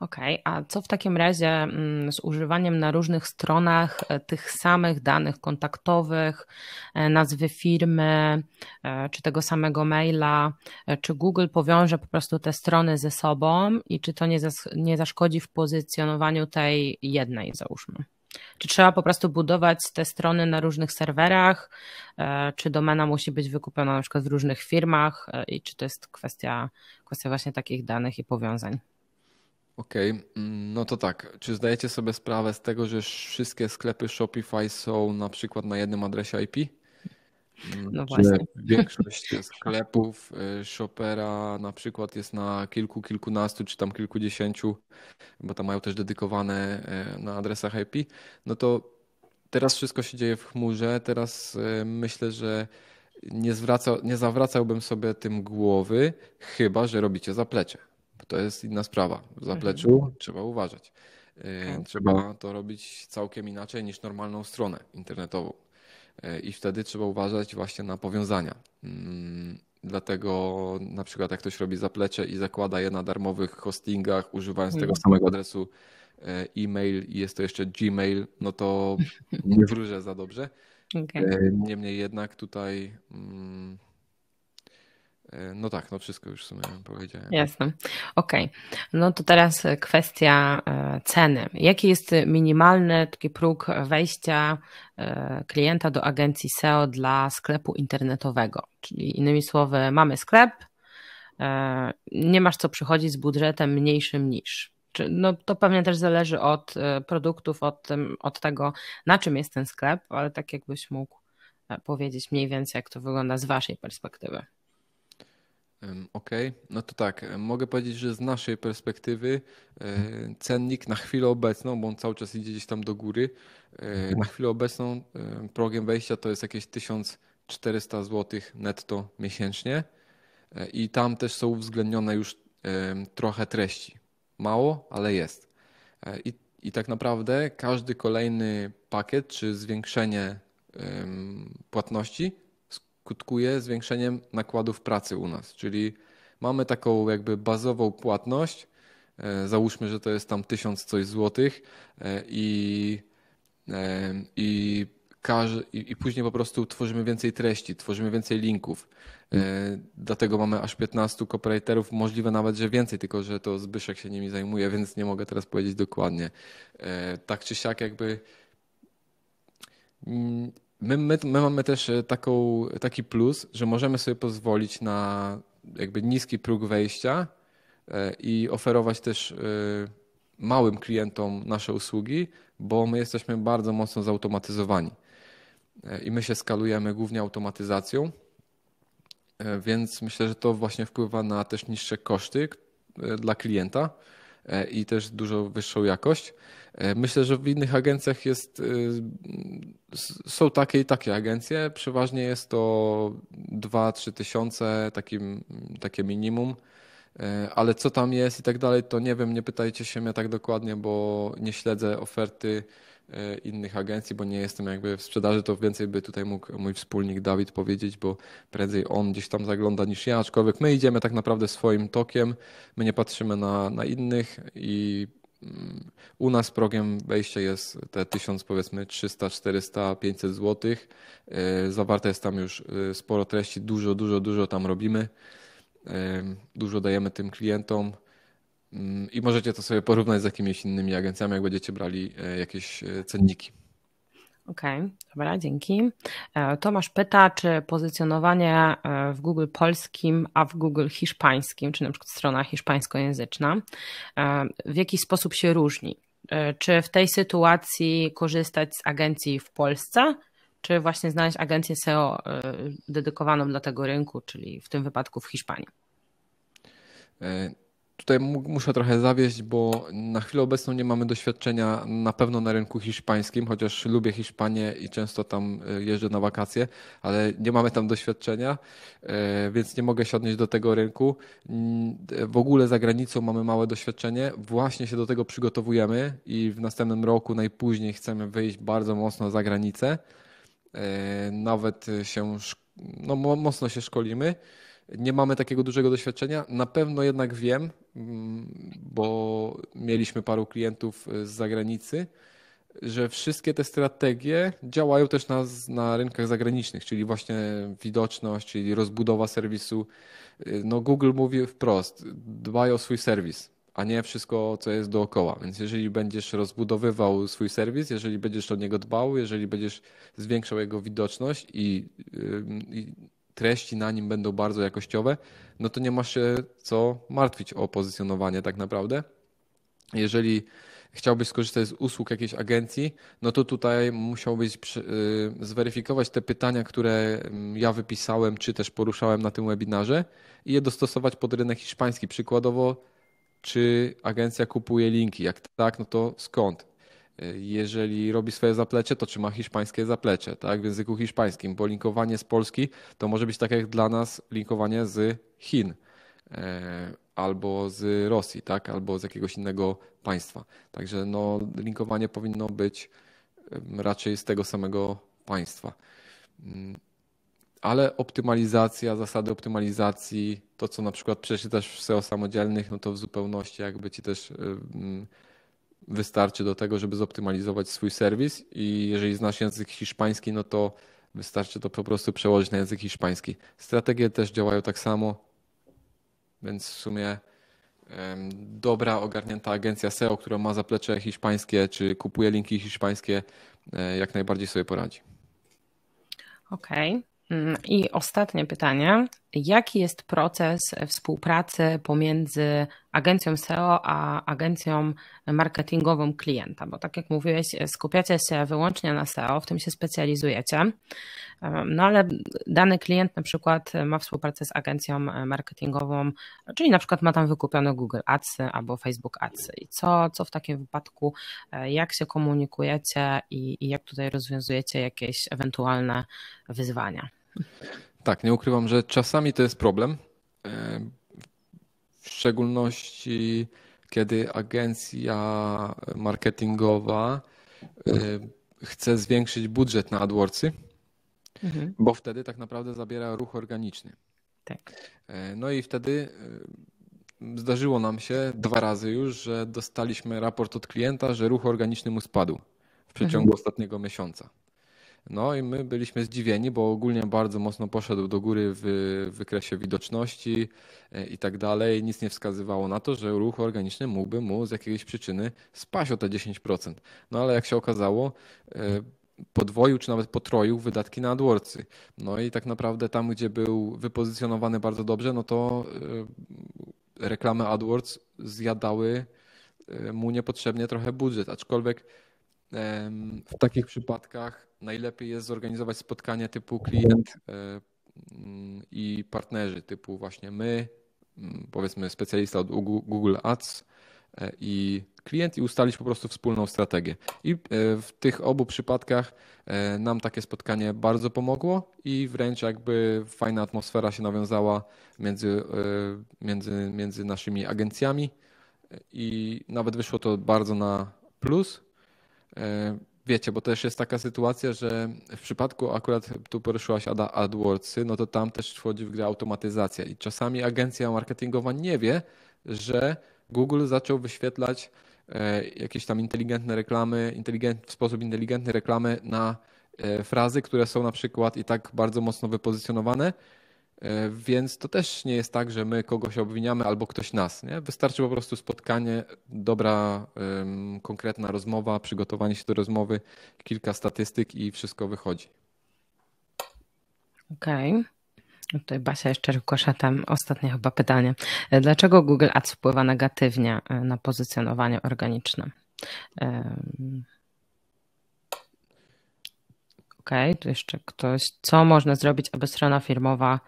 Speaker 1: Okej, okay, a co w takim razie mm, z używaniem na różnych stronach e, tych samych danych kontaktowych, e, nazwy firmy, e, czy tego samego maila? Czy Google powiąże po prostu te strony ze sobą i czy to nie, nie zaszkodzi w pozycjonowaniu tej jednej, załóżmy? Czy trzeba po prostu budować te strony na różnych serwerach? Czy domena musi być wykupiona na przykład w różnych firmach? I czy to jest kwestia, kwestia właśnie takich danych i powiązań?
Speaker 2: Okej, okay. Mm, no to tak. Czy zdajecie sobie sprawę z tego, że wszystkie sklepy Shopify są na przykład na jednym adresie IP?
Speaker 1: Mm, no Czy właśnie. Większość
Speaker 2: sklepów y, Shopera na przykład jest na kilku, kilkunastu czy tam kilkudziesięciu, bo tam mają też dedykowane y, na adresach IP. No to teraz wszystko się dzieje w chmurze. Teraz y, myślę, że nie, zwraca, nie zawracałbym sobie tym głowy, chyba że robicie zaplecie to jest inna sprawa. W zapleczu mhm. trzeba uważać. Y, tak. Trzeba to robić całkiem inaczej niż normalną stronę internetową. Y, I wtedy trzeba uważać właśnie na powiązania. Mm, dlatego na przykład jak ktoś robi zaplecze i zakłada je na darmowych hostingach, używając mhm. tego samego adresu y, e-mail i jest to jeszcze Gmail, no to nie wróżę za dobrze. Okay. Niemniej jednak tutaj mm, E, no tak, no wszystko już w sumie powiedziałem. Jasne.
Speaker 1: Okej. Okay. No to teraz e, kwestia e, ceny. Jaki jest minimalny taki próg wejścia klienta do agencji SEO dla sklepu internetowego? Czyli innymi słowy, mamy sklep, nie masz co przychodzić z budżetem mniejszym niż. No, to pewnie też zależy od produktów, od, tym, od tego, na czym jest ten sklep, ale tak jakbyś mógł powiedzieć mniej więcej, jak to wygląda z Waszej perspektywy. Okej, okay. no
Speaker 2: to tak, mogę powiedzieć, że z naszej perspektywy cennik na chwilę obecną, bo on cały czas idzie gdzieś tam do góry, na chwilę obecną progiem wejścia to jest jakieś 1400 zł netto miesięcznie e, i tam też są uwzględnione już trochę treści. Mało, ale jest. E, I, i tak naprawdę każdy kolejny pakiet czy zwiększenie płatności skutkuje zwiększeniem nakładów pracy u nas. Czyli mamy taką jakby bazową płatność, e, załóżmy, że to jest tam tysiąc coś złotych e, i, e, i, i, później po prostu tworzymy więcej treści, tworzymy więcej linków. Dlatego mamy aż 15 copywriterów, możliwe nawet, że więcej, tylko że to Zbyszek się nimi zajmuje, więc nie mogę teraz powiedzieć dokładnie. Tak czy siak jakby mm, My, my, my mamy też e, taką, taki plus, że możemy sobie pozwolić na jakby niski próg wejścia e, i oferować też e, małym klientom nasze usługi, bo my jesteśmy bardzo mocno zautomatyzowani i my się skalujemy głównie automatyzacją, więc myślę, że to właśnie wpływa na też niższe koszty dla klienta. E, i też dużo wyższą jakość. E, myślę, że w innych agencjach jest, y, są takie i takie agencje. Przeważnie jest to 2-3 tysiące, takim, takie minimum. E, ale co tam jest i tak dalej, to nie wiem, nie pytajcie się mnie tak dokładnie, bo nie śledzę oferty E, innych agencji, bo nie jestem jakby w sprzedaży, to więcej by tutaj mógł mój wspólnik Dawid powiedzieć, bo prędzej on gdzieś tam zagląda niż ja, aczkolwiek my idziemy tak naprawdę swoim tokiem, my nie patrzymy na, na innych i mm, u nas progiem wejścia jest te 1000, powiedzmy 300, 400, 500 zł. Zawarte jest tam już e, sporo treści, dużo, dużo, dużo tam robimy. E, dużo dajemy tym klientom. Mm, I możecie to sobie porównać z jakimiś innymi agencjami, jak będziecie brali e, jakieś e, cenniki.
Speaker 1: Okej, okay, dobra, dzięki. E, Tomasz pyta, czy pozycjonowanie w Google polskim, a w Google hiszpańskim, czy na przykład strona hiszpańskojęzyczna, w jaki sposób się różni? Czy w tej sytuacji korzystać z agencji w Polsce, czy właśnie znaleźć agencję SEO dedykowaną dla tego rynku, czyli w tym wypadku w Hiszpanii?
Speaker 2: tutaj muszę trochę zawieść, bo na chwilę obecną nie mamy doświadczenia na pewno na rynku hiszpańskim, chociaż lubię Hiszpanię i często tam e, jeżdżę na wakacje, ale nie mamy tam doświadczenia, e, więc nie mogę się odnieść do tego rynku. Mm, w ogóle za granicą mamy małe doświadczenie, właśnie się do tego przygotowujemy i w następnym roku najpóźniej chcemy wyjść bardzo mocno za granicę. E, nawet się, no, mocno się szkolimy. Nie mamy takiego dużego doświadczenia. Na pewno jednak wiem, mm, bo mieliśmy paru klientów y, z zagranicy, że wszystkie te strategie działają też na, na rynkach zagranicznych, czyli właśnie widoczność, czyli rozbudowa serwisu. Y, no Google mówi wprost, dbaj o swój serwis, a nie wszystko, co jest dookoła. Więc jeżeli będziesz rozbudowywał swój serwis, jeżeli będziesz o niego dbał, jeżeli będziesz zwiększał jego widoczność i, i y, treści na nim będą bardzo jakościowe, no to nie ma się co martwić o pozycjonowanie tak naprawdę. Jeżeli chciałbyś skorzystać z usług jakiejś agencji, no to tutaj musiałbyś y, zweryfikować te pytania, które mm, ja wypisałem, czy też poruszałem na tym webinarze i je dostosować pod rynek hiszpański. Przykładowo, czy agencja kupuje linki? Jak tak, no to skąd? jeżeli robi swoje zaplecze, to czy ma hiszpańskie zaplecze, tak? W języku hiszpańskim, bo linkowanie z Polski to może być tak jak dla nas linkowanie z Chin e, albo z Rosji, tak? Albo z jakiegoś innego państwa. Także no, linkowanie powinno być raczej z tego samego państwa. Mm, ale optymalizacja, zasady optymalizacji, to co na przykład też w SEO samodzielnych, no to w zupełności jakby ci też wystarczy do tego, żeby zoptymalizować swój serwis i jeżeli znasz język hiszpański, no to wystarczy to po prostu przełożyć na język hiszpański. Strategie też działają tak samo, więc w sumie dobra, ogarnięta agencja SEO, która ma zaplecze hiszpańskie, czy kupuje linki hiszpańskie, e, jak najbardziej sobie poradzi.
Speaker 1: Okej. Okay. Mm, I ostatnie pytanie jaki jest proces współpracy pomiędzy agencją SEO a agencją marketingową klienta? Bo tak jak mówiłeś, skupiacie się wyłącznie na SEO, w tym się specjalizujecie, no ale dany klient na przykład ma współpracę z agencją marketingową, czyli na przykład ma tam wykupione Google Ads albo Facebook Ads. I co, co w takim wypadku, e, jak się komunikujecie i, i jak tutaj rozwiązujecie jakieś ewentualne wyzwania?
Speaker 2: Tak, nie ukrywam, że czasami to jest problem. E, w szczególności kiedy agencja marketingowa e, chce zwiększyć budżet na AdWordsy, mhm. bo wtedy tak naprawdę zabiera ruch organiczny. Tak. E, no i wtedy zdarzyło nam się dwa razy już, że dostaliśmy raport od klienta, że ruch organiczny mu spadł w przeciągu mhm. ostatniego miesiąca. No i my byliśmy zdziwieni, bo ogólnie bardzo mocno poszedł do góry w wykresie widoczności e, i tak dalej. Nic nie wskazywało na to, że ruch organiczny mógłby mu z jakiejś przyczyny spaść o te 10%. No ale jak się okazało, e, podwoił czy nawet potroił wydatki na AdWordsy. No i tak naprawdę tam, gdzie był wypozycjonowany bardzo dobrze, no to e, reklamy AdWords zjadały mu niepotrzebnie trochę budżet. Aczkolwiek w takich przypadkach najlepiej jest zorganizować spotkanie typu klient e, mm, i partnerzy, typu właśnie my, mm, powiedzmy specjalista od Google Ads e, i klient i ustalić po prostu wspólną strategię. I e, w tych obu przypadkach nam takie spotkanie bardzo pomogło i wręcz jakby fajna atmosfera się nawiązała między, między, między naszymi agencjami i nawet wyszło to bardzo na plus wiecie, bo też jest taka sytuacja, że w przypadku akurat tu poruszyłaś Ada AdWordsy, no to tam też wchodzi w grę automatyzacja i czasami agencja marketingowa nie wie, że Google zaczął wyświetlać e, jakieś tam inteligentne reklamy, inteligent, w sposób inteligentny reklamy na e, frazy, które są na przykład i tak bardzo mocno wypozycjonowane, E, więc to też nie jest tak, że my kogoś obwiniamy albo ktoś nas. Nie? Wystarczy po prostu spotkanie, dobra, ym, konkretna rozmowa, przygotowanie się do rozmowy, kilka statystyk i wszystko wychodzi.
Speaker 1: Okej. Okay. Tutaj Basia jeszcze zgłasza tam ostatnie chyba pytanie. E, dlaczego Google Ads wpływa negatywnie e, na pozycjonowanie organiczne? Ym Okej, okay, tu jeszcze ktoś. Co można zrobić, aby strona firmowa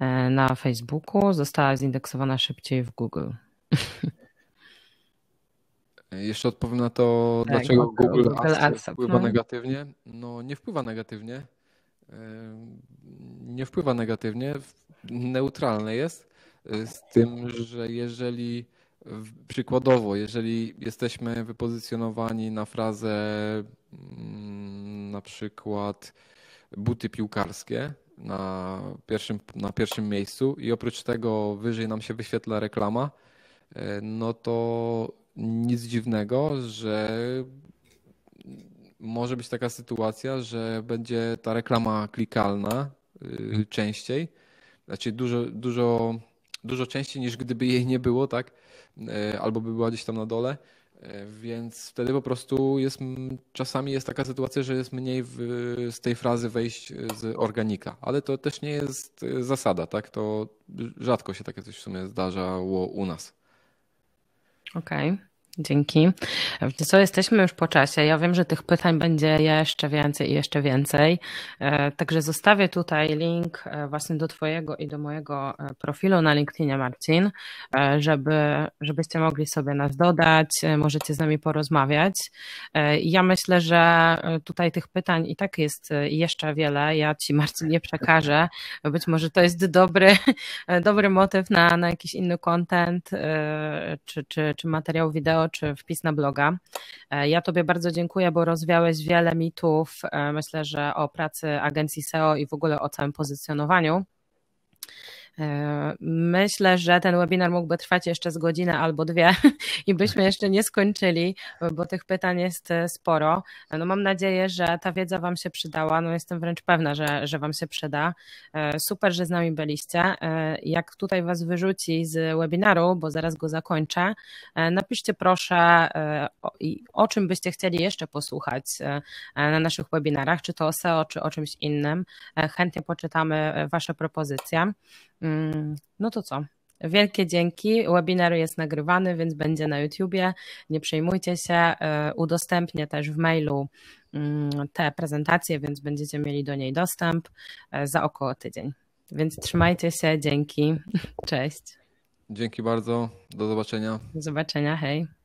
Speaker 1: e, na Facebooku została zindeksowana szybciej w Google?
Speaker 2: Jeszcze odpowiem na to, tak, dlaczego Google, Google Ads, Ads wpływa no. negatywnie. No nie wpływa negatywnie. Nie wpływa negatywnie. Neutralne jest e, z tym, że jeżeli Przykładowo, jeżeli jesteśmy wypozycjonowani na frazę mm, na przykład buty piłkarskie na pierwszym, na pierwszym miejscu i oprócz tego wyżej nam się wyświetla reklama, e, no to nic dziwnego, że może być taka sytuacja, że będzie ta reklama klikalna y, mhm. częściej, znaczy dużo, dużo, dużo częściej niż gdyby jej nie było, tak? E, albo by była gdzieś tam na dole. E, więc wtedy po prostu jest, czasami jest taka sytuacja, że jest mniej w, z tej frazy wejść z organika, ale to też nie jest e, zasada, tak? To rzadko się takie coś w sumie zdarzało u nas.
Speaker 1: Okej. Okay. Dzięki. Co, jesteśmy już po czasie. Ja wiem, że tych pytań będzie jeszcze więcej i jeszcze więcej. E, także zostawię tutaj link e, właśnie do Twojego i do mojego e, profilu na LinkedInie, Marcin, żeby, żebyście mogli sobie nas dodać, możecie z nami porozmawiać. Ja myślę, że tutaj tych pytań i tak jest jeszcze wiele. Ja Ci, Marcin, nie przekażę. Być może to jest dobry, dobry motyw na, na jakiś inny content czy, czy, czy materiał wideo czy wpis na bloga. E, ja Tobie bardzo dziękuję, bo rozwiałeś wiele mitów, e, myślę, że o pracy agencji SEO i w ogóle o całym pozycjonowaniu. Myślę, że ten webinar mógłby trwać jeszcze z godzinę albo dwie i byśmy mhm. jeszcze nie skończyli, bo tych pytań jest e, sporo. No mam nadzieję, że ta wiedza Wam się przydała. No jestem wręcz pewna, że, że Wam się przyda. E, super, że z nami byliście. E, jak tutaj Was wyrzuci z webinaru, bo zaraz go zakończę, napiszcie proszę o, o czym byście chcieli jeszcze posłuchać na naszych webinarach, czy to o SEO, czy o czymś innym. Chętnie poczytamy Wasze propozycje. Mm, no to co? Wielkie dzięki. Webinar jest nagrywany, więc będzie na YouTubie. Nie przejmujcie się. E, udostępnię też w mailu mm, tę prezentację, więc będziecie mieli do niej dostęp e, za około tydzień. Więc trzymajcie się. Dzięki. Cześć.
Speaker 2: Dzięki bardzo. Do zobaczenia.
Speaker 1: Do zobaczenia. Hej.